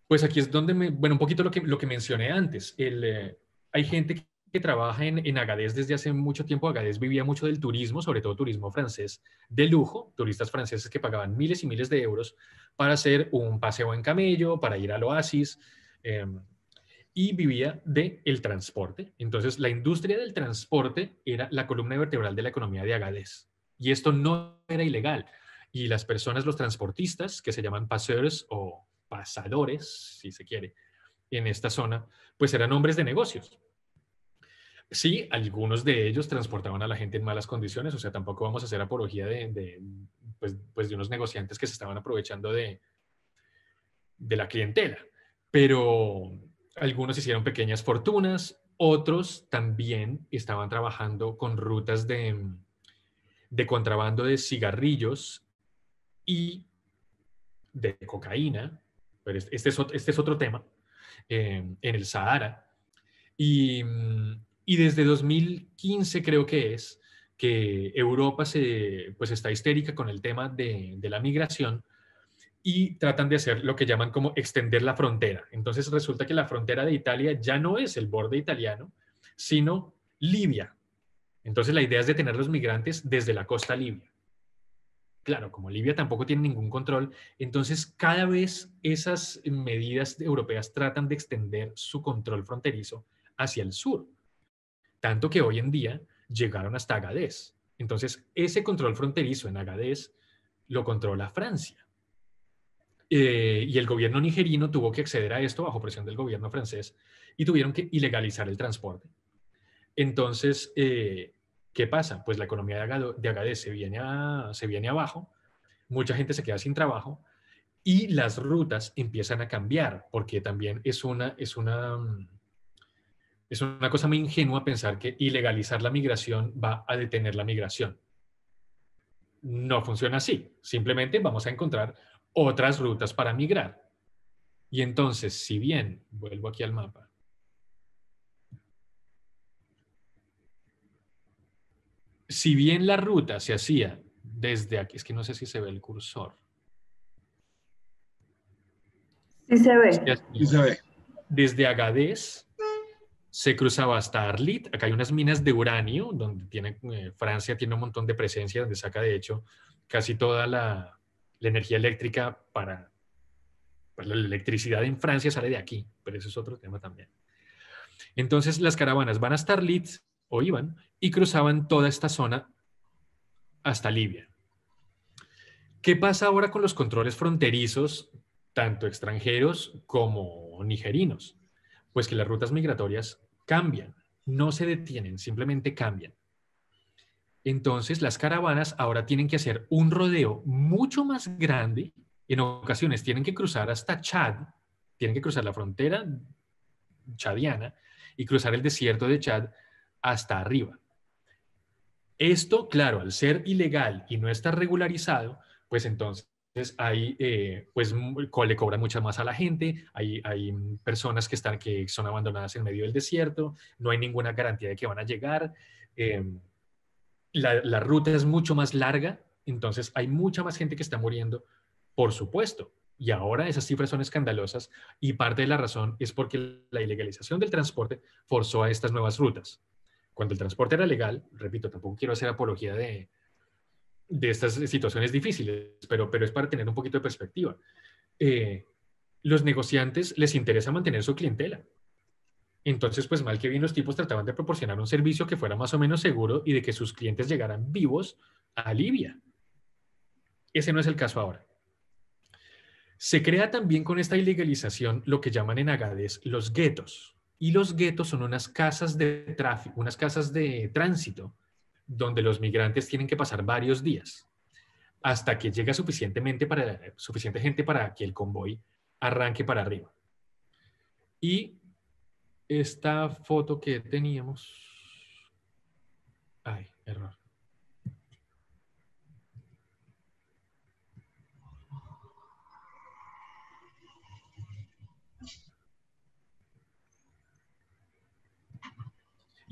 pues aquí es donde, me, bueno, un poquito lo que, mencioné antes, eh, hay gente que trabaja en, en, Agadez desde hace mucho tiempo. Agadez vivía mucho del turismo, sobre todo turismo francés, de lujo, turistas franceses que pagaban miles y miles de euros para hacer un paseo en camello, para ir al oasis, em, y vivía del el transporte. Entonces, la industria del transporte era la columna vertebral de la economía de Agadez. Y esto no era ilegal y las personas, los transportistas, que se llaman passeurs o pasadores, si se quiere, en esta zona, pues eran hombres de negocios. Sí, algunos de ellos transportaban a la gente en malas condiciones, o sea, tampoco vamos a hacer apología de, de pues, pues unos negociantes que se estaban aprovechando de, de la clientela, pero algunos hicieron pequeñas fortunas, otros también estaban trabajando con rutas de, de contrabando de cigarrillos y de cocaína, pero este es otro, este es otro tema, em, en el Sahara. Y, desde 2015 creo que es que Europa se, pues está histérica con el tema de, de la migración y tratan de hacer lo que llaman como extender la frontera. Entonces resulta que la frontera de Italia ya no es el borde italiano, sino Libia. Entonces la idea es detener los migrantes desde la costa libia claro, como Libia tampoco tiene ningún control, entonces cada vez esas medidas europeas tratan de extender su control fronterizo hacia el sur, tanto que hoy en día llegaron hasta Agadez. Entonces, ese control fronterizo en Agadez lo controla Francia. Eh, y el gobierno nigerino tuvo que acceder a esto bajo presión del gobierno francés y tuvieron que ilegalizar el transporte. Entonces, eh, ¿Qué pasa? Pues la economía de Agadez, de se, viene se viene abajo, mucha gente se queda sin trabajo y las rutas empiezan a cambiar, porque también es una, es una, mm, es una cosa muy ingenua pensar que ilegalizar la migración va a detener la migración. No funciona así. Simplemente vamos a encontrar otras rutas para migrar. Y entonces, si bien, vuelvo aquí al mapa, si bien la ruta se hacía desde aquí, es que no sé si se ve el cursor. Sí se ve. sí se ve. Desde Agadez se cruzaba hasta Arlit. Acá hay unas minas de uranio, donde tiene, eh, Francia tiene un montón de presencia, donde saca de hecho casi toda la, energía eléctrica para... Pues, la electricidad en Francia sale de aquí, pero eso es otro tema también. Entonces las caravanas van hasta Arlit, o iban y cruzaban toda esta zona hasta Libia. ¿Qué pasa ahora con los controles fronterizos, tanto extranjeros como nigerinos? Pues que las rutas migratorias cambian, no se detienen, simplemente cambian. Entonces las caravanas ahora tienen que hacer un rodeo mucho más grande, en ocasiones tienen que cruzar hasta Chad, tienen que cruzar la frontera chadiana y cruzar el desierto de Chad hasta arriba. Esto, claro, al ser ilegal y no estar regularizado, pues entonces hay, eh, pues le cobra mucha más a la gente, hay, hay, personas que, están, que son abandonadas en medio del desierto, no hay ninguna garantía de que van a llegar, em, la ruta es mucho más larga, entonces hay mucha más gente que está muriendo, por supuesto, y ahora esas cifras son escandalosas y parte de la razón es porque la ilegalización del transporte forzó a estas nuevas rutas cuando el transporte era legal, repito, tampoco quiero hacer apología de, estas situaciones difíciles, pero, es para tener un poquito de perspectiva. Eh, los negociantes les interesa mantener su clientela. Entonces, pues mal que bien los tipos trataban de proporcionar un servicio que fuera más o menos seguro y de que sus clientes llegaran vivos a Libia. Ese no es el caso ahora. Se crea también con esta ilegalización lo que llaman en Agadez los guetos. Y los guetos son unas casas de tráfico, unas casas de tránsito, donde los migrantes tienen que pasar varios días hasta que llega suficientemente para, suficiente gente para que el convoy arranque para arriba. Y esta foto que teníamos... Ay, error.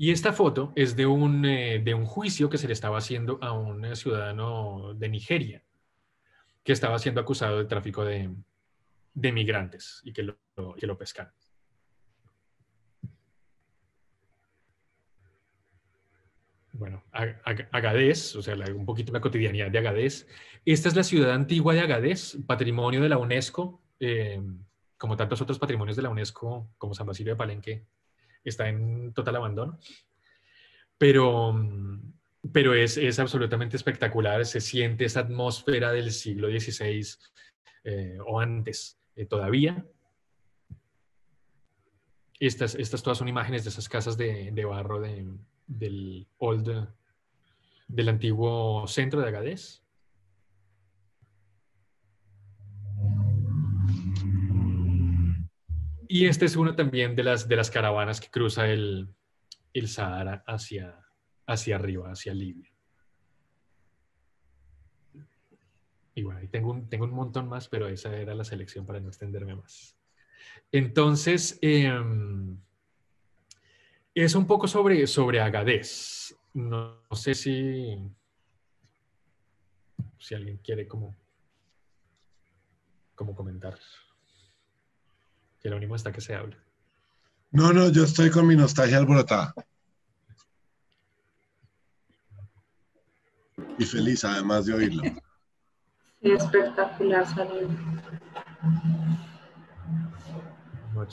Y esta foto es eh, de un, juicio que se le estaba haciendo a un eh, ciudadano de Nigeria que estaba siendo acusado de tráfico de, migrantes y que lo, que lo pescaron. Bueno, Agadez, o sea, un poquito la cotidianidad de Agadez. Esta es la ciudad antigua de Agadez, patrimonio de la UNESCO, eh, como tantos otros patrimonios de la UNESCO, como San Basilio de Palenque, está en total abandono. Pero, pero es, absolutamente espectacular, se siente esa atmósfera del siglo XVI eh, o antes eh, todavía. Estas, estas todas son imágenes de esas casas de, barro del del antiguo centro de Agadez. Y este es uno también de las, de las caravanas que cruza el, Sahara hacia, hacia arriba, hacia Libia. Y bueno, ahí tengo un, tengo un montón más, pero esa era la selección para no extenderme más. Entonces, em, es un poco sobre, sobre Agadez. No, sé si, si alguien quiere como, como comentar. Que lo único está que se hable. No, no, yo estoy con mi nostalgia alborotada. Y feliz, además de oírlo. Sí, espectacular, Salim.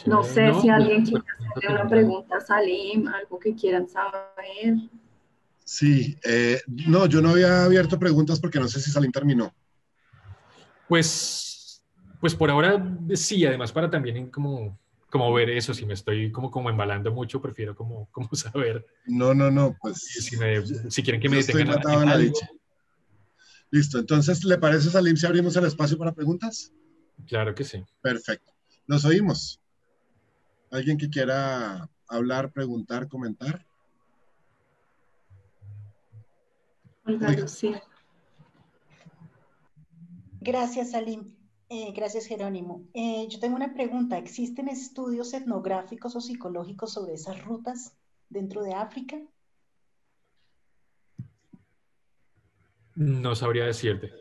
No sé si pues, alguien quiere pues, hacerle una pregunta a Salim, algo que quieran saber. Sí, eh, no, yo no había abierto preguntas porque no sé si Salim terminó. Pues pues por ahora sí, además para también como, ver eso, si me estoy como, como embalando mucho, prefiero como, como saber. No, no, no, pues. Si, quieren que me detengan. Estoy la dicha. Listo, entonces, ¿le parece Salim, si abrimos el espacio para preguntas? Claro que sí. Perfecto. Nos oímos. ¿Alguien que quiera hablar, preguntar, comentar? Olga Lucía. Gracias, Salim. Eh, gracias, Jerónimo. Eh, yo tengo una pregunta. ¿Existen estudios etnográficos o psicológicos sobre esas rutas dentro de África? No sabría decirte.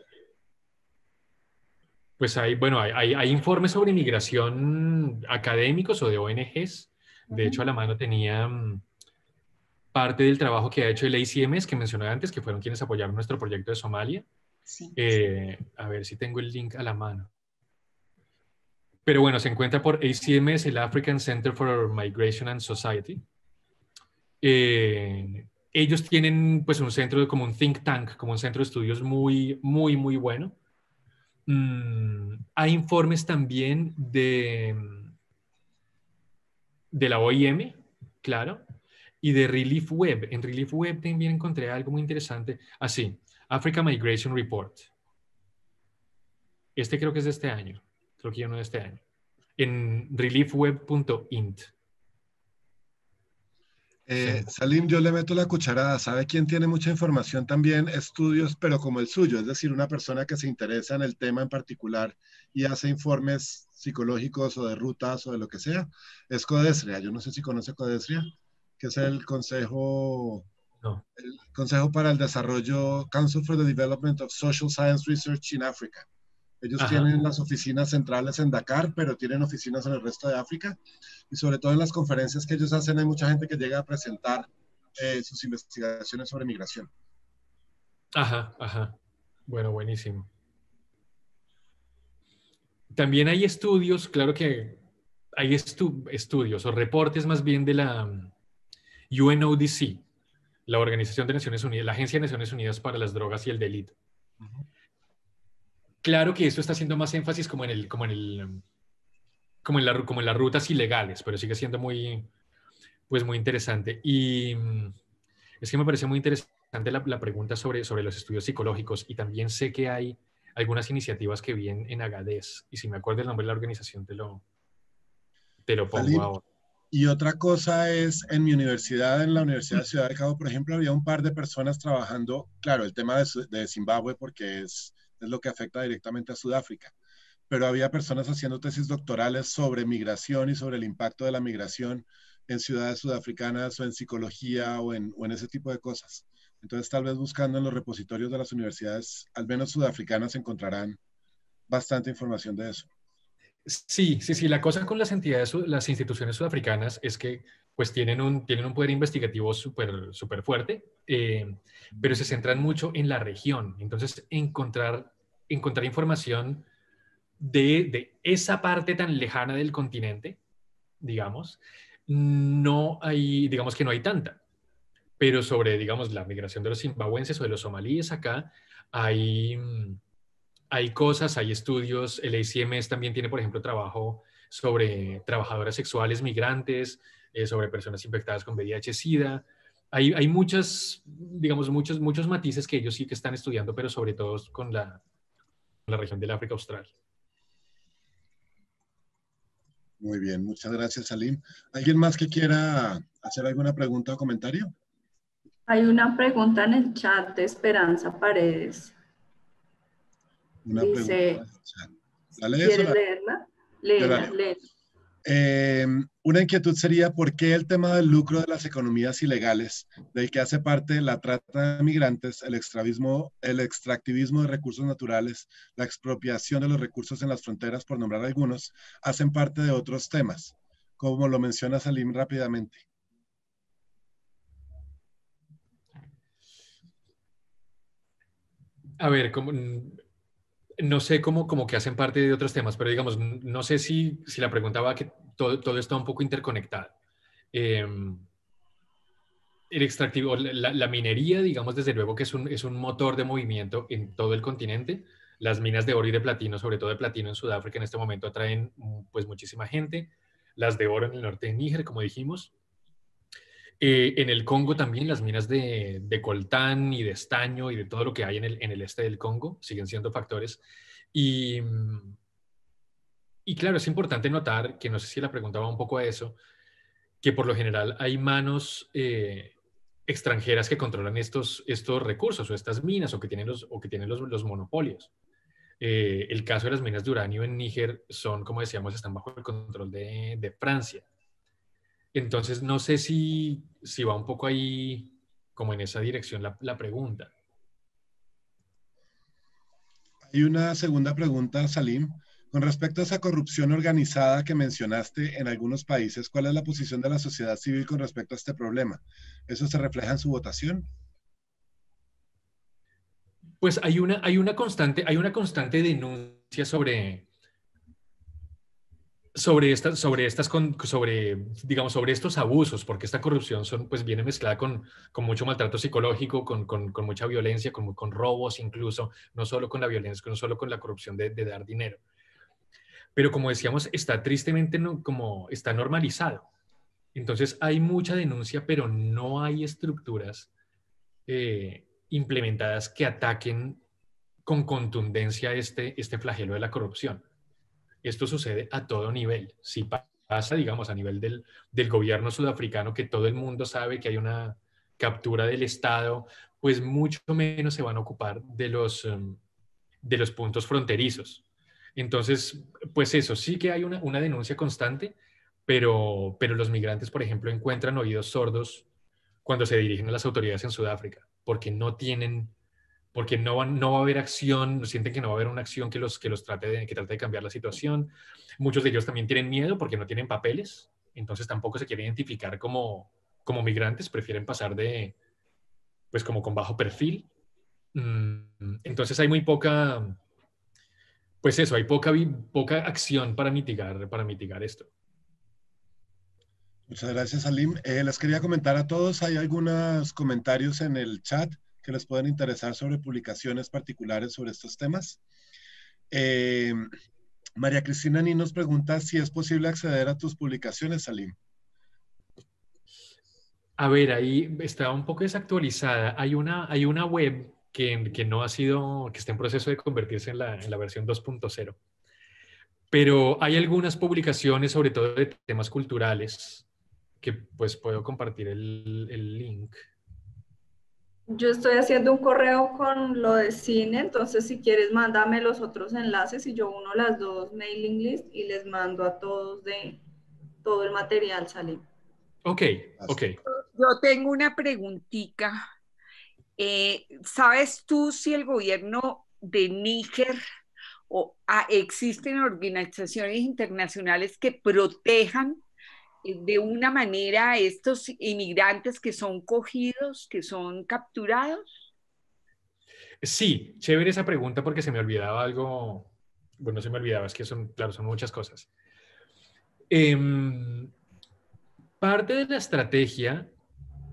Pues hay, bueno, hay, informes sobre inmigración académicos o de ONGs. De hecho, a la mano tenía mm, parte del trabajo que ha hecho el ACMS que mencioné antes, que fueron quienes apoyaron nuestro proyecto de Somalia. Eh, a ver si tengo el link a la mano. Pero bueno, se encuentra por ACMS, el African Center for Migration and Society. Eh, ellos tienen pues un centro como un think tank, como un centro de estudios muy, muy, muy bueno. Mm, hay informes también de, mm, de la OIM, claro, y de Relief Web. En Relief Web también encontré algo muy interesante. Así, ah, Africa Migration Report. Este creo que es de este año en este reliefweb.int. Eh, Salim, yo le meto la cucharada. ¿Sabe quién tiene mucha información también? Estudios, pero como el suyo, es decir, una persona que se interesa en el tema en particular y hace informes psicológicos o de rutas o de lo que sea, es Codestria. Yo no sé si conoce Codestria, que es el consejo, el consejo para el desarrollo, Council for the Development of Social Science Research in Africa. Ellos tienen las oficinas centrales en Dakar, pero tienen oficinas en el resto de África. Y sobre todo en las conferencias que ellos hacen, hay mucha gente que llega a presentar eh, sus investigaciones sobre migración. Ajá, ajá. Bueno, buenísimo. También hay estudios, claro que hay estudios o reportes más bien de la mm, UNODC, la Organización de Naciones Unidas, la Agencia de Naciones Unidas para las Drogas y el Delito. Ajá. Claro que esto está haciendo más énfasis como en el, como en el, em, como en, la, como en las rutas ilegales, pero sigue siendo muy, pues muy interesante. Y mm, es que me parece muy interesante la, pregunta sobre, sobre los estudios psicológicos y también sé que hay algunas iniciativas que vienen en, Agadez y si me acuerdo el nombre de la organización te lo, pongo ahora. Y otra cosa es, en mi universidad, en la Universidad de Ciudad de Cabo, por ejemplo, había un par de personas trabajando, claro, el tema de Zimbabue porque es es lo que afecta directamente a Sudáfrica. Pero había personas haciendo tesis doctorales sobre migración y sobre el impacto de la migración en ciudades sudafricanas o en psicología o en, ese tipo de cosas. Entonces, tal vez buscando en los repositorios de las universidades, al menos sudafricanas, encontrarán bastante información de eso. Sí, sí, sí. La cosa con las entidades, las instituciones sudafricanas es que pues tienen un, tienen un poder investigativo súper super fuerte, eh, pero se centran mucho en la región. Entonces, encontrar, encontrar información de, de esa parte tan lejana del continente, digamos, no hay, digamos que no hay tanta. Pero sobre, digamos, la migración de los zimbabuenses o de los somalíes acá, hay, mm, hay cosas, hay estudios. El ICMS también tiene, por ejemplo, trabajo sobre trabajadoras sexuales migrantes, eh, sobre personas infectadas con VIH-Sida. Hay, hay muchas, digamos, muchos, muchos matices que ellos sí que están estudiando, pero sobre todo con la, región del África Austral. Muy bien, muchas gracias, Salim. ¿Alguien más que quiera hacer alguna pregunta o comentario? Hay una pregunta en el chat de Esperanza Paredes. Una pregunta. ¿La leerla? Eh, una inquietud sería por qué el tema del lucro de las economías ilegales, del que hace parte la trata de migrantes, el, extravismo, el extractivismo de recursos naturales, la expropiación de los recursos en las fronteras, por nombrar algunos, hacen parte de otros temas, como lo menciona Salim rápidamente. A ver, no sé cómo que hacen parte de otros temas, pero digamos, no sé si, si la preguntaba que todo, está un poco interconectado. Em, el extractivo, la, minería, digamos, desde luego que es un, motor de movimiento en todo el continente. Las minas de oro y de platino, sobre todo de platino en Sudáfrica en este momento, atraen mm, pues muchísima gente. Las de oro en el norte de Níger, como dijimos. Eh, en el Congo también las minas de, de, coltán y de estaño y de todo lo que hay en el, en el este del Congo siguen siendo factores. Y, mm, y claro, es importante notar, que no sé si la preguntaba un poco a eso, que por lo general hay manos eh, extranjeras que controlan estos, estos recursos o estas minas o que tienen los, o que tienen los, monopolios. Eh, el caso de las minas de uranio en Níger son, como decíamos, están bajo el control de, Francia. Entonces, no sé si, si va un poco ahí, como en esa dirección, la, la pregunta. Hay una segunda pregunta, Salim, con respecto a esa corrupción organizada que mencionaste en algunos países, ¿cuál es la posición de la sociedad civil con respecto a este problema? ¿Eso se refleja en su votación? Pues hay una, hay una, constante, hay una constante denuncia sobre, sobre, sobre, estas sobre, digamos, sobre estos abusos, porque esta corrupción son, pues, viene mezclada con, con mucho maltrato psicológico, con, mucha violencia, con, robos incluso, no solo con la violencia, sino solo con la corrupción de, de dar dinero pero como decíamos, está tristemente como está normalizado. Entonces hay mucha denuncia, pero no hay estructuras eh, implementadas que ataquen con contundencia este, este flagelo de la corrupción. Esto sucede a todo nivel. Si pasa, digamos, a nivel del, del gobierno sudafricano, que todo el mundo sabe que hay una captura del Estado, pues mucho menos se van a ocupar de los, em, de los puntos fronterizos. Entonces, pues eso, sí que hay una, denuncia constante, pero, pero los migrantes, por ejemplo, encuentran oídos sordos cuando se dirigen a las autoridades en Sudáfrica, porque no tienen, porque no, va a haber acción, sienten que no va a haber una acción que los, que los trate de, que de cambiar la situación. Muchos de ellos también tienen miedo porque no tienen papeles, entonces tampoco se quieren identificar como, como migrantes, prefieren pasar de, pues como con bajo perfil. Mm, entonces hay muy poca, pues eso, hay poca, poca acción para mitigar, para mitigar esto. Muchas gracias, Salim. Eh, les quería comentar a todos, hay algunos comentarios en el chat que les pueden interesar sobre publicaciones particulares sobre estos temas. Eh, María Cristina Ni nos pregunta si es posible acceder a tus publicaciones, Salim. A ver, ahí está un poco desactualizada. Hay una, hay una web que, no ha sido, que está en proceso de convertirse en la, versión 2.0. Pero hay algunas publicaciones, sobre todo de temas culturales, que pues puedo compartir el, link. Yo estoy haciendo un correo con lo de cine, entonces si quieres mándame los otros enlaces y yo uno las dos mailing list y les mando a todos de todo el material, Salim. Ok, ok. Yo tengo una preguntita eh, ¿Sabes tú si el gobierno de Níger o ah, existen organizaciones internacionales que protejan eh, de una manera a estos inmigrantes que son cogidos, que son capturados? Sí, chévere esa pregunta porque se me olvidaba algo, bueno, se me olvidaba, es que son, claro, son muchas cosas. Em, parte de la estrategia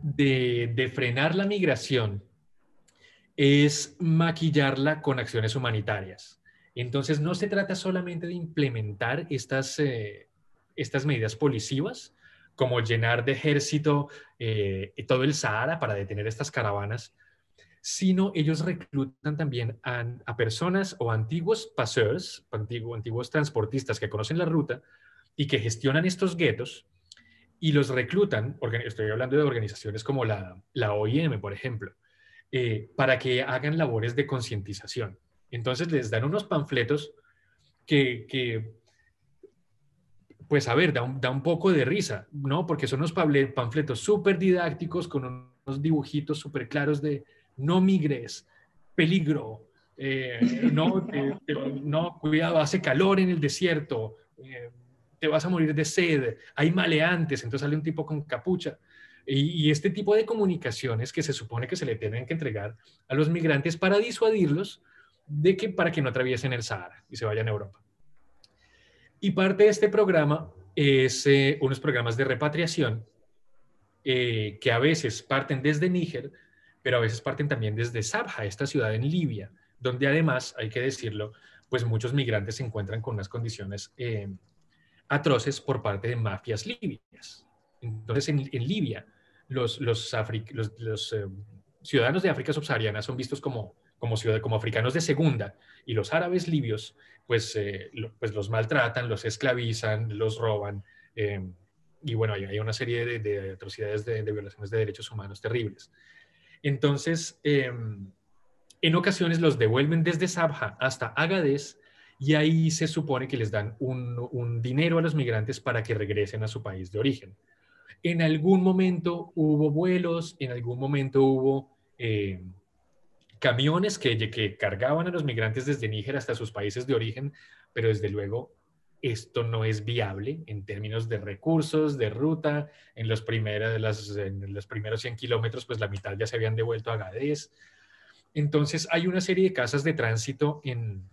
de frenar la migración es maquillarla con acciones humanitarias. Entonces, no se trata solamente de implementar estas, eh, estas medidas policivas, como llenar de ejército eh, todo el Sahara para detener estas caravanas, sino ellos reclutan también a, personas o antiguos paseurs, antiguos, transportistas que conocen la ruta y que gestionan estos guetos y los reclutan, estoy hablando de organizaciones como la, la OIM, por ejemplo, eh, para que hagan labores de concientización. Entonces les dan unos panfletos que, pues a ver, da un, poco de risa, ¿no? Porque son unos panfletos súper didácticos con unos dibujitos súper claros de no migres, peligro, eh, no, cuidado, hace calor en el desierto, eh, te vas a morir de sed, hay maleantes, entonces sale un tipo con capucha. Y, este tipo de comunicaciones que se supone que se le tienen que entregar a los migrantes para disuadirlos de que para que no atraviesen el Sahara y se vayan a Europa. Y parte de este programa es eh, unos programas de repatriación eh, que a veces parten desde Níger, pero a veces parten también desde Sabha, esta ciudad en Libia, donde además, hay que decirlo, pues muchos migrantes se encuentran con unas condiciones eh, atroces por parte de mafias libias. Entonces, en, Libia, los, eh, ciudadanos de África subsahariana son vistos como, como, africanos de segunda y los árabes libios, pues, eh, pues los maltratan, los esclavizan, los roban. Eh, y bueno, hay, una serie de, atrocidades de, violaciones de derechos humanos terribles. Entonces, em, en ocasiones los devuelven desde Sabja hasta Agadez y ahí se supone que les dan un dinero a los migrantes para que regresen a su país de origen en algún momento hubo vuelos, en algún momento hubo eh, camiones que, que cargaban a los migrantes desde Níger hasta sus países de origen, pero desde luego esto no es viable en términos de recursos, de ruta. En los, primeros, los primeros 100 kilómetros, pues la mitad ya se habían devuelto a Agadez. Entonces, hay una serie de casas de tránsito en,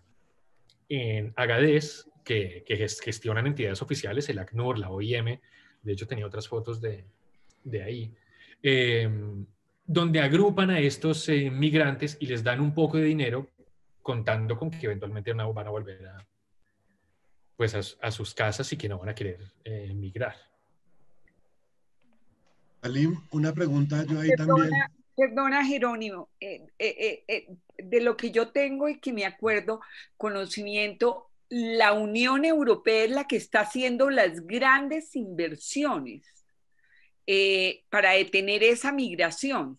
en Agadez que gestionan entidades oficiales, el ACNUR, la OIM, de hecho tenía otras fotos de, ahí, em, donde agrupan a estos eh, migrantes y les dan un poco de dinero contando con que eventualmente van a volver a, pues a, sus casas y que no van a querer eh, emigrar. migrar. Alim, una pregunta yo ahí también. Perdona, Jerónimo, eh, de lo que yo tengo y que me acuerdo, conocimiento, la Unión Europea es la que está haciendo las grandes inversiones eh, para detener esa migración.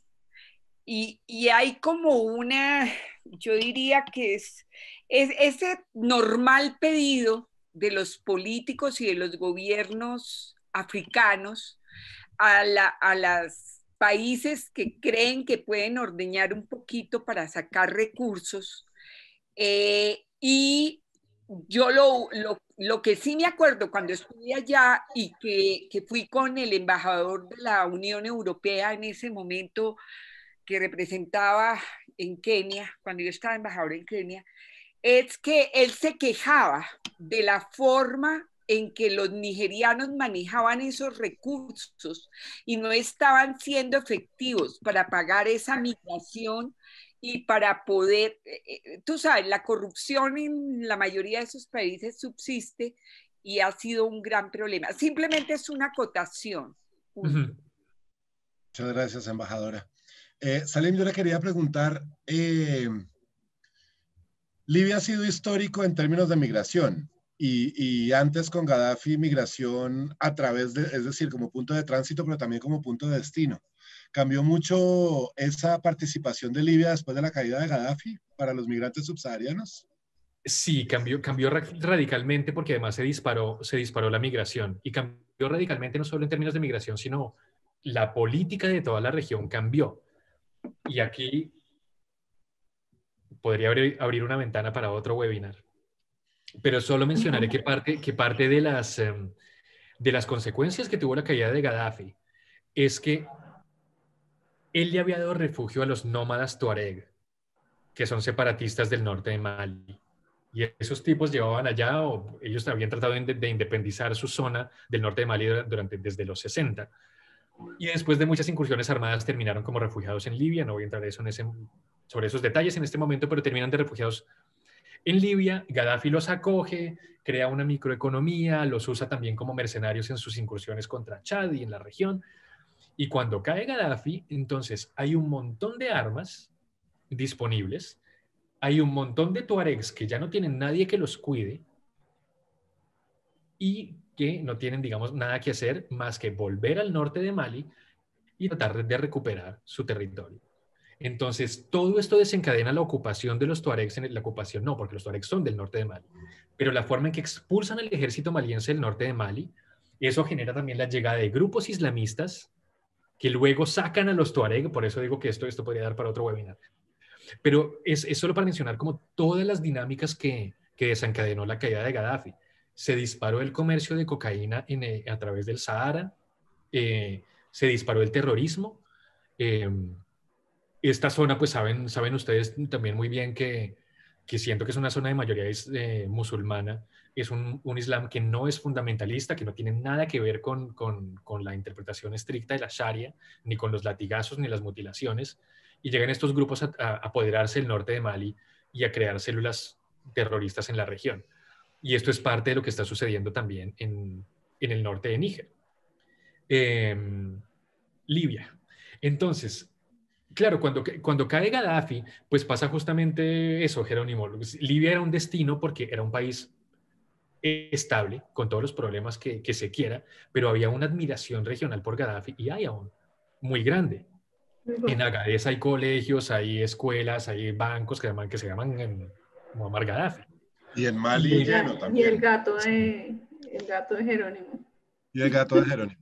Y, hay como una, yo diría que es, ese normal pedido de los políticos y de los gobiernos africanos a, los países que creen que pueden ordeñar un poquito para sacar recursos eh, y yo lo, que sí me acuerdo cuando estuve allá y que, que, fui con el embajador de la Unión Europea en ese momento que representaba en Kenia, cuando yo estaba embajador en Kenia, es que él se quejaba de la forma en que los nigerianos manejaban esos recursos y no estaban siendo efectivos para pagar esa migración y para poder, eh, eh, tú sabes, la corrupción en la mayoría de esos países subsiste y ha sido un gran problema. Simplemente es una acotación. Muchas gracias, embajadora. Eh, Salim, yo le quería preguntar, Libia ha sido histórico en términos de migración y, y, antes con Gaddafi migración a través de, es decir, como punto de tránsito, pero también como punto de destino cambió mucho esa participación de Libia después de la caída de Gaddafi para los migrantes subsaharianos? Sí, cambió, cambió radicalmente porque además se disparó, se disparó la migración y cambió radicalmente no solo en términos de migración, sino la política de toda la región cambió. Y aquí podría abrir una ventana para otro webinar, pero solo mencionaré que parte, que parte de, las, em, de las consecuencias que tuvo la caída de Gaddafi es que él le había dado refugio a los nómadas Tuareg, que son separatistas del norte de Mali. Y esos tipos llevaban allá, o ellos habían tratado de, independizar su zona del norte de Mali durante, desde los 60. Y después de muchas incursiones armadas terminaron como refugiados en Libia. No voy a entrar en ese, sobre esos detalles en este momento, pero terminan de refugiados en Libia. Gaddafi los acoge, crea una microeconomía, los usa también como mercenarios en sus incursiones contra Chad y en la región. Y cuando cae Gaddafi, entonces hay un montón de armas disponibles, hay un montón de tuaregs que ya no tienen nadie que los cuide y que no tienen, digamos, nada que hacer más que volver al norte de Mali y tratar de recuperar su territorio. Entonces, todo esto desencadena la ocupación de los tuaregs, en la ocupación no, porque los tuaregs son del norte de Mali, pero la forma en que expulsan al ejército maliense del norte de Mali, eso genera también la llegada de grupos islamistas que luego sacan a los Tuareg, por eso digo que esto, esto podría dar para otro webinar. Pero es, solo para mencionar como todas las dinámicas que, desencadenó la caída de Gaddafi. Se disparó el comercio de cocaína en, eh, a través del Sahara, eh, se disparó el terrorismo. Eh, esta zona, pues saben, saben ustedes también muy bien que que siento que es una zona de mayoría eh, musulmana, es un, Islam que no es fundamentalista, que no tiene nada que ver con, la interpretación estricta de la Sharia, ni con los latigazos, ni las mutilaciones, y llegan estos grupos a, apoderarse del norte de Mali y a crear células terroristas en la región. Y esto es parte de lo que está sucediendo también en, el norte de Níger. Em, Libia. Entonces, Claro, cuando, cuando cae Gaddafi, pues pasa justamente eso, Jerónimo. Libia era un destino porque era un país estable, con todos los problemas que, que se quiera, pero había una admiración regional por Gaddafi y hay aún muy grande. En Agadez hay colegios, hay escuelas, hay bancos que, llaman, que se llaman em, Muammar Gaddafi. Y en Mali también. Y el gato de, el gato de Jerónimo. Y el gato de Jerónimo.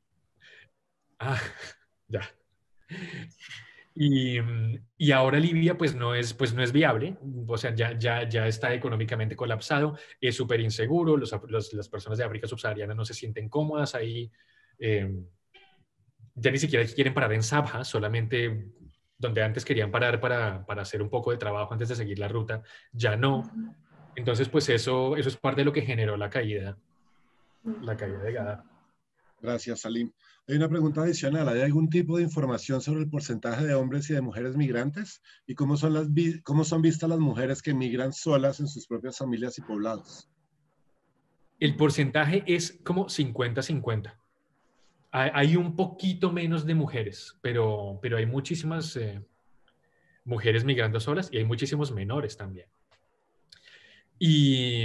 ah, ya. Y, mm, y, ahora Libia pues no es, pues no es viable, o sea, ya, ya, ya está económicamente colapsado, es súper inseguro, las personas de África subsahariana no se sienten cómodas ahí, em, ya ni siquiera quieren parar en Sabha, solamente donde antes querían parar para, para, hacer un poco de trabajo antes de seguir la ruta, ya no. Entonces pues eso, eso es parte de lo que generó la caída, la caída de Gaddafi Gracias, Salim. Hay una pregunta adicional. ¿Hay algún tipo de información sobre el porcentaje de hombres y de mujeres migrantes? ¿Y cómo son, vistas las mujeres que migran solas en sus propias familias y poblados? El porcentaje es como 50-50. Hay un poquito menos de mujeres, pero, pero hay muchísimas eh, mujeres migrando solas y hay muchísimos menores también. Y,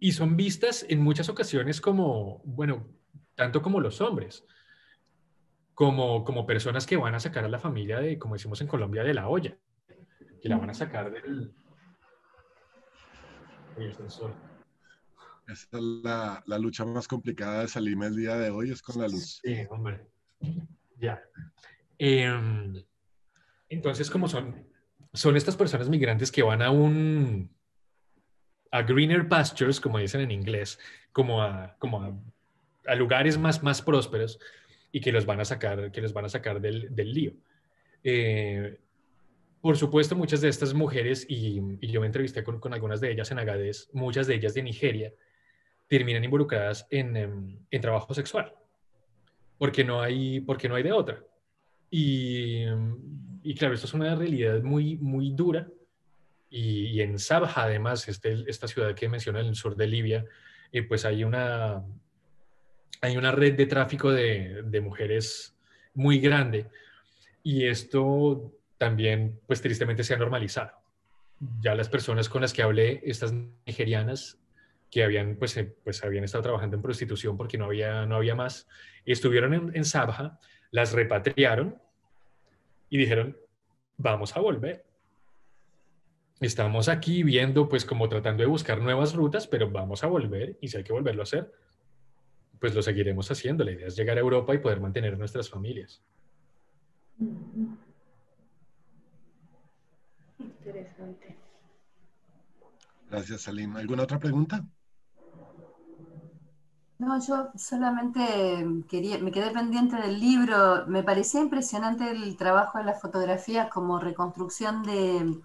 y son vistas en muchas ocasiones como, bueno, tanto como los hombres, como, como personas que van a sacar a la familia de, como decimos en Colombia, de la olla, que la van a sacar del... Esa es la, lucha más complicada de salirme el día de hoy, es con la luz. Sí, hombre. Ya. Em, entonces, como son, son estas personas migrantes que van a un, a greener pastures, como dicen en inglés, como como a a lugares más, más prósperos y que los van a sacar, que los van a sacar del, del lío. Eh, por supuesto, muchas de estas mujeres, y, yo me entrevisté con, con, algunas de ellas en Agadez, muchas de ellas de Nigeria, terminan involucradas en, em, en, trabajo sexual, porque no hay, porque no hay de otra. Y, y claro, esto es una realidad muy, muy dura. Y, en Sabha, además, este, esta ciudad que menciona en el sur de Libia, eh, pues hay una, hay una red de tráfico de, mujeres muy grande y esto también, pues tristemente, se ha normalizado. Ya las personas con las que hablé, estas nigerianas, que habían, pues, eh, pues, habían estado trabajando en prostitución porque no había, no había más, estuvieron en, en las repatriaron y dijeron, vamos a volver. Estamos aquí viendo, pues como tratando de buscar nuevas rutas, pero vamos a volver y si hay que volverlo a hacer, pues lo seguiremos haciendo. La idea es llegar a Europa y poder mantener nuestras familias. Interesante. Gracias, Salim. ¿Alguna otra pregunta? No, yo solamente quería, me quedé pendiente del libro. Me parecía impresionante el trabajo de las fotografías como reconstrucción de...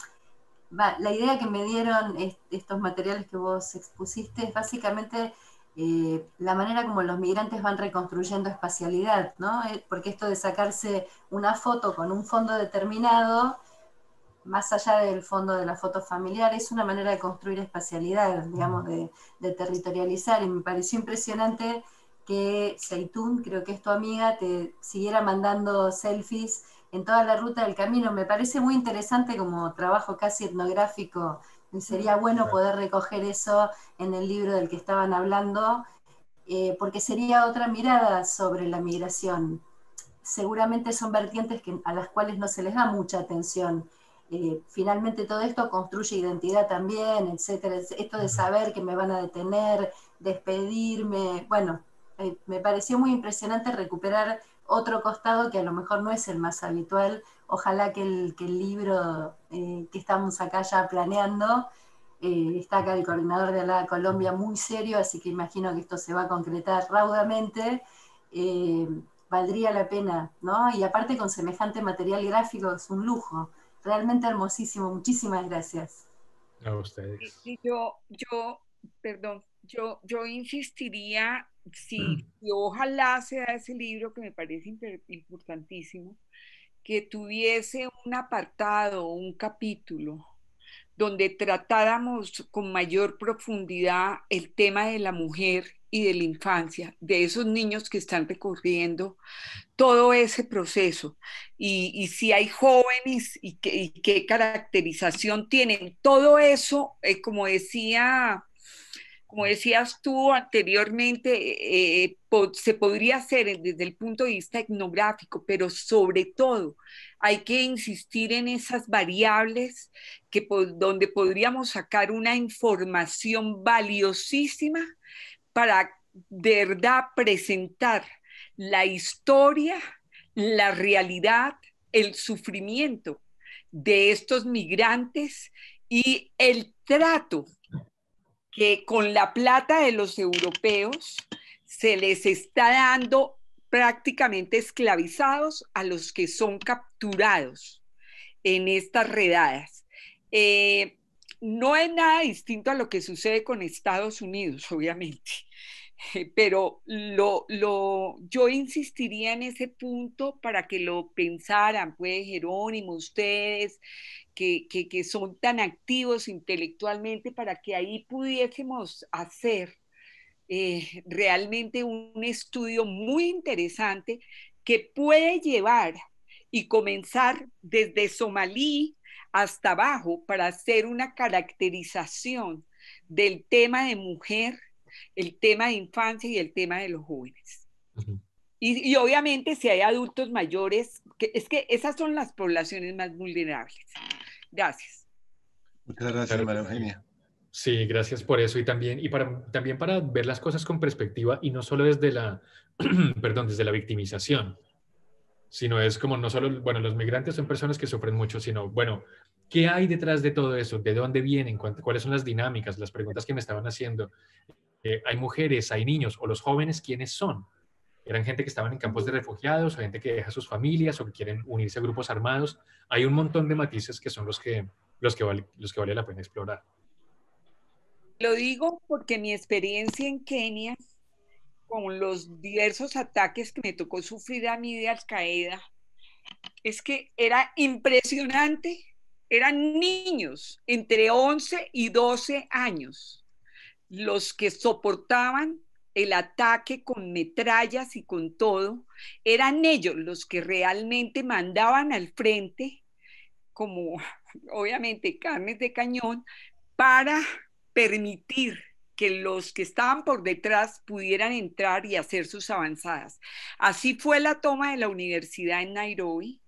la idea que me dieron estos materiales que vos expusiste es básicamente eh, la manera como los migrantes van reconstruyendo espacialidad, ¿no? Eh, porque esto de sacarse una foto con un fondo determinado, más allá del fondo de la foto familiar, es una manera de construir espacialidad, digamos, de, territorializar. Y me pareció impresionante que Seitún, creo que es tu amiga, te siguiera mandando selfies en toda la ruta del camino. Me parece muy interesante como trabajo casi etnográfico sería bueno poder recoger eso en el libro del que estaban hablando, eh, porque sería otra mirada sobre la migración. Seguramente son vertientes a las cuales no se les da mucha atención. Eh, finalmente todo esto construye identidad también, etcétera. Esto de saber que me van a detener, despedirme, bueno, eh, me pareció muy impresionante recuperar otro costado que a lo mejor no es el más habitual ojalá que el, libro eh, que estamos acá ya planeando, eh, está acá el coordinador de la Colombia muy serio, así que imagino que esto se va a concretar raudamente. Eh, valdría la pena, ¿no? Y aparte con semejante material gráfico es un lujo, realmente hermosísimo. Muchísimas gracias. A ustedes. Yo, perdón, yo, yo insistiría, mm. ojalá sea ese libro que me parece importantísimo, que tuviese un apartado, un capítulo, donde tratáramos con mayor profundidad el tema de la mujer y de la infancia, de esos niños que están recorriendo todo ese proceso. Y, si hay jóvenes y, qué caracterización tienen, todo eso, eh, como decía como decías tú anteriormente, eh, se podría hacer desde el punto de vista etnográfico, pero sobre todo hay que insistir en esas variables que donde podríamos sacar una información valiosísima para de verdad presentar la historia, la realidad, el sufrimiento de estos migrantes y el trato que con la plata de los europeos se les está dando prácticamente esclavizados a los que son capturados en estas redadas. Eh, no es nada distinto a lo que sucede con Estados Unidos, obviamente. pero lo, yo insistiría en ese punto para que lo pensaran, pues Jerónimo, ustedes que, son tan activos intelectualmente, para que ahí pudiésemos hacer eh, realmente un estudio muy interesante que puede llevar y comenzar desde Somalí hasta abajo para hacer una caracterización del tema de mujer el tema de infancia y el tema de los jóvenes. y, obviamente si hay adultos mayores, que, es que esas son las poblaciones más vulnerables. Gracias. Muchas gracias, María Eugenia. Sí, gracias por eso y también, y para, también para ver las cosas con perspectiva y no solo desde la, perdón, desde la victimización, sino es como no solo, bueno, los migrantes son personas que sufren mucho, sino, bueno, ¿qué hay detrás de todo eso? ¿De dónde vienen? ¿Cuáles son las dinámicas? Las preguntas que me estaban haciendo. Eh, hay mujeres, hay niños o los jóvenes, ¿quiénes son? Eran gente que estaban en campos de refugiados, gente que deja sus familias o que quieren unirse a grupos armados. Hay un montón de matices que son los que, los que, vale, los que vale la pena explorar. Lo digo porque mi experiencia en Kenia, con los diversos ataques que me tocó sufrir a mí de Al Qaeda, es que era impresionante. Eran niños entre 11 y 12 años los que soportaban el ataque con metrallas y con todo, eran ellos los que realmente mandaban al frente, como obviamente carnes de cañón, para permitir que los que estaban por detrás pudieran entrar y hacer sus avanzadas. Así fue la toma de la universidad en Nairobi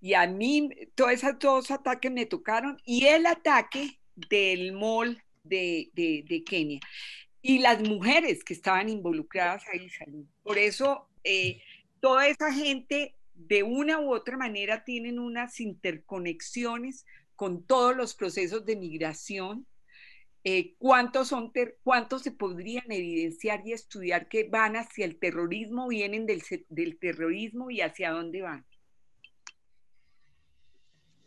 y a mí todos esos ataques me tocaron y el ataque del mall de, Kenia. Y las mujeres que estaban involucradas ahí Por eso, eh, toda esa gente de una u otra manera tienen unas interconexiones con todos los procesos de migración eh, cuántos, son se podrían evidenciar y estudiar que van hacia el terrorismo, vienen del, del terrorismo y hacia dónde van.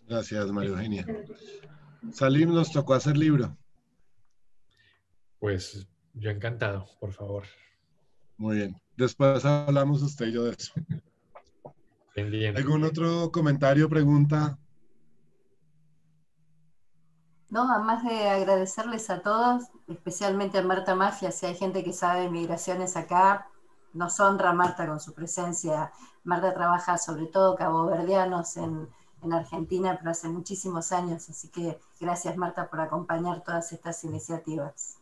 Gracias, María Eugenia. Salim nos tocó hacer libro. Pues yo encantado, por favor. Muy bien. Después hablamos usted y yo de eso. ¿Algún otro comentario, pregunta? No, además de agradecerles a todos, especialmente a Marta Mafia, si hay gente que sabe de migraciones acá, nos honra Marta con su presencia. Marta trabaja sobre todo caboverdianos en, en Argentina, pero hace muchísimos años, así que gracias Marta por acompañar todas estas iniciativas.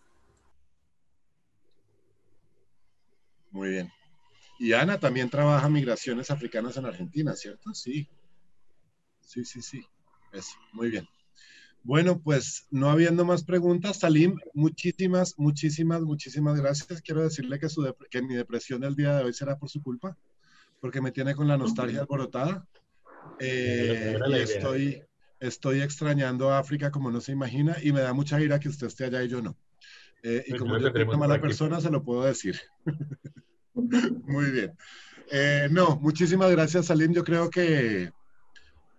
Muy bien. Y Ana también trabaja migraciones africanas en Argentina, ¿cierto? Sí. Sí, sí, sí. Eso, muy bien. Bueno, pues no habiendo más preguntas, Salim, muchísimas, muchísimas, muchísimas gracias. Quiero decirle que, mi depresión del día de hoy será por su culpa, porque me tiene con la nostalgia alborotada. Eh, estoy, estoy extrañando a África como no se imagina y me da mucha ira que usted esté allá y yo no. Eh, y pues como soy una mala persona, se lo puedo decir. Muy bien. Eh, no, muchísimas gracias, Salim. Yo creo que,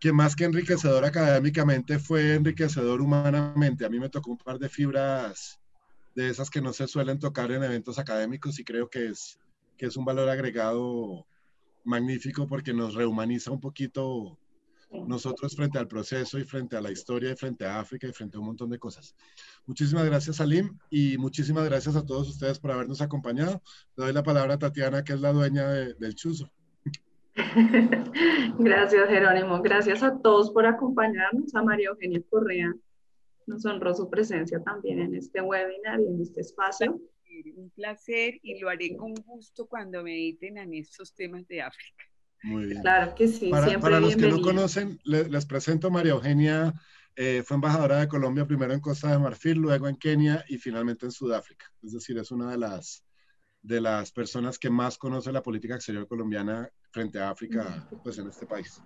que más que enriquecedor académicamente, fue enriquecedor humanamente. A mí me tocó un par de fibras de esas que no se suelen tocar en eventos académicos y creo que es, que es un valor agregado magnífico porque nos rehumaniza un poquito nosotros frente al proceso y frente a la historia y frente a África y frente a un montón de cosas. Muchísimas gracias, Salim, y muchísimas gracias a todos ustedes por habernos acompañado. Le doy la palabra a Tatiana, que es la dueña del chuzo. Gracias, Jerónimo. Gracias a todos por acompañarnos, a María Eugenia Correa. Nos honró su presencia también en este webinar y en este espacio. Un placer y lo haré con gusto cuando me en estos temas de África. Muy bien. Claro que sí. Para, para los que no conocen, les, presento a María Eugenia. Eh, fue embajadora de Colombia primero en Costa de Marfil, luego en Kenia y finalmente en Sudáfrica. Es decir, es una de las, de las personas que más conoce la política exterior colombiana frente a África pues, en este país.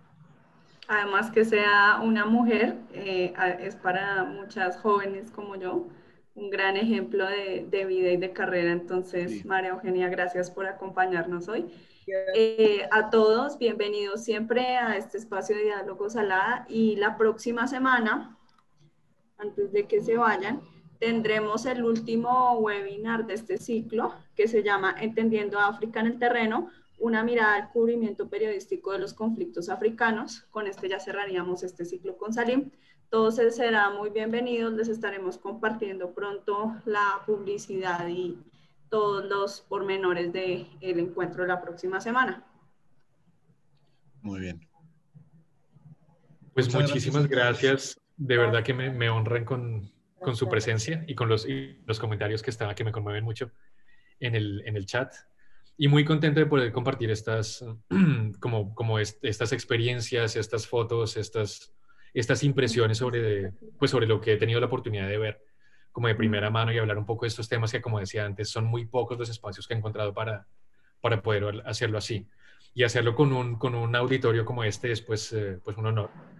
Además que sea una mujer, eh, es para muchas jóvenes como yo un gran ejemplo de, de vida y de carrera. Entonces, María Eugenia, gracias por acompañarnos hoy. Eh, a todos, bienvenidos siempre a este espacio de Diálogo Salada y la próxima semana, antes de que se vayan, tendremos el último webinar de este ciclo que se llama Entendiendo África en el Terreno, una mirada al cubrimiento periodístico de los conflictos africanos. Con este ya cerraríamos este ciclo con Salim. Todos serán muy bienvenidos, les estaremos compartiendo pronto la publicidad y todos los pormenores del el encuentro de la próxima semana. Muy bien. Pues muchísimas gracias. De verdad que me, honran con, su presencia y con los, comentarios que están, que me conmueven mucho en el, chat. Y muy contento de poder compartir estas, como, como estas experiencias, estas fotos, estas, estas impresiones sobre, pues, sobre lo que he tenido la oportunidad de ver como de primera mano y hablar un poco de estos temas que, como decía antes, son muy pocos los espacios que he encontrado para, para poder hacerlo así. Y hacerlo con un, con un auditorio como este es pues, eh, pues un honor.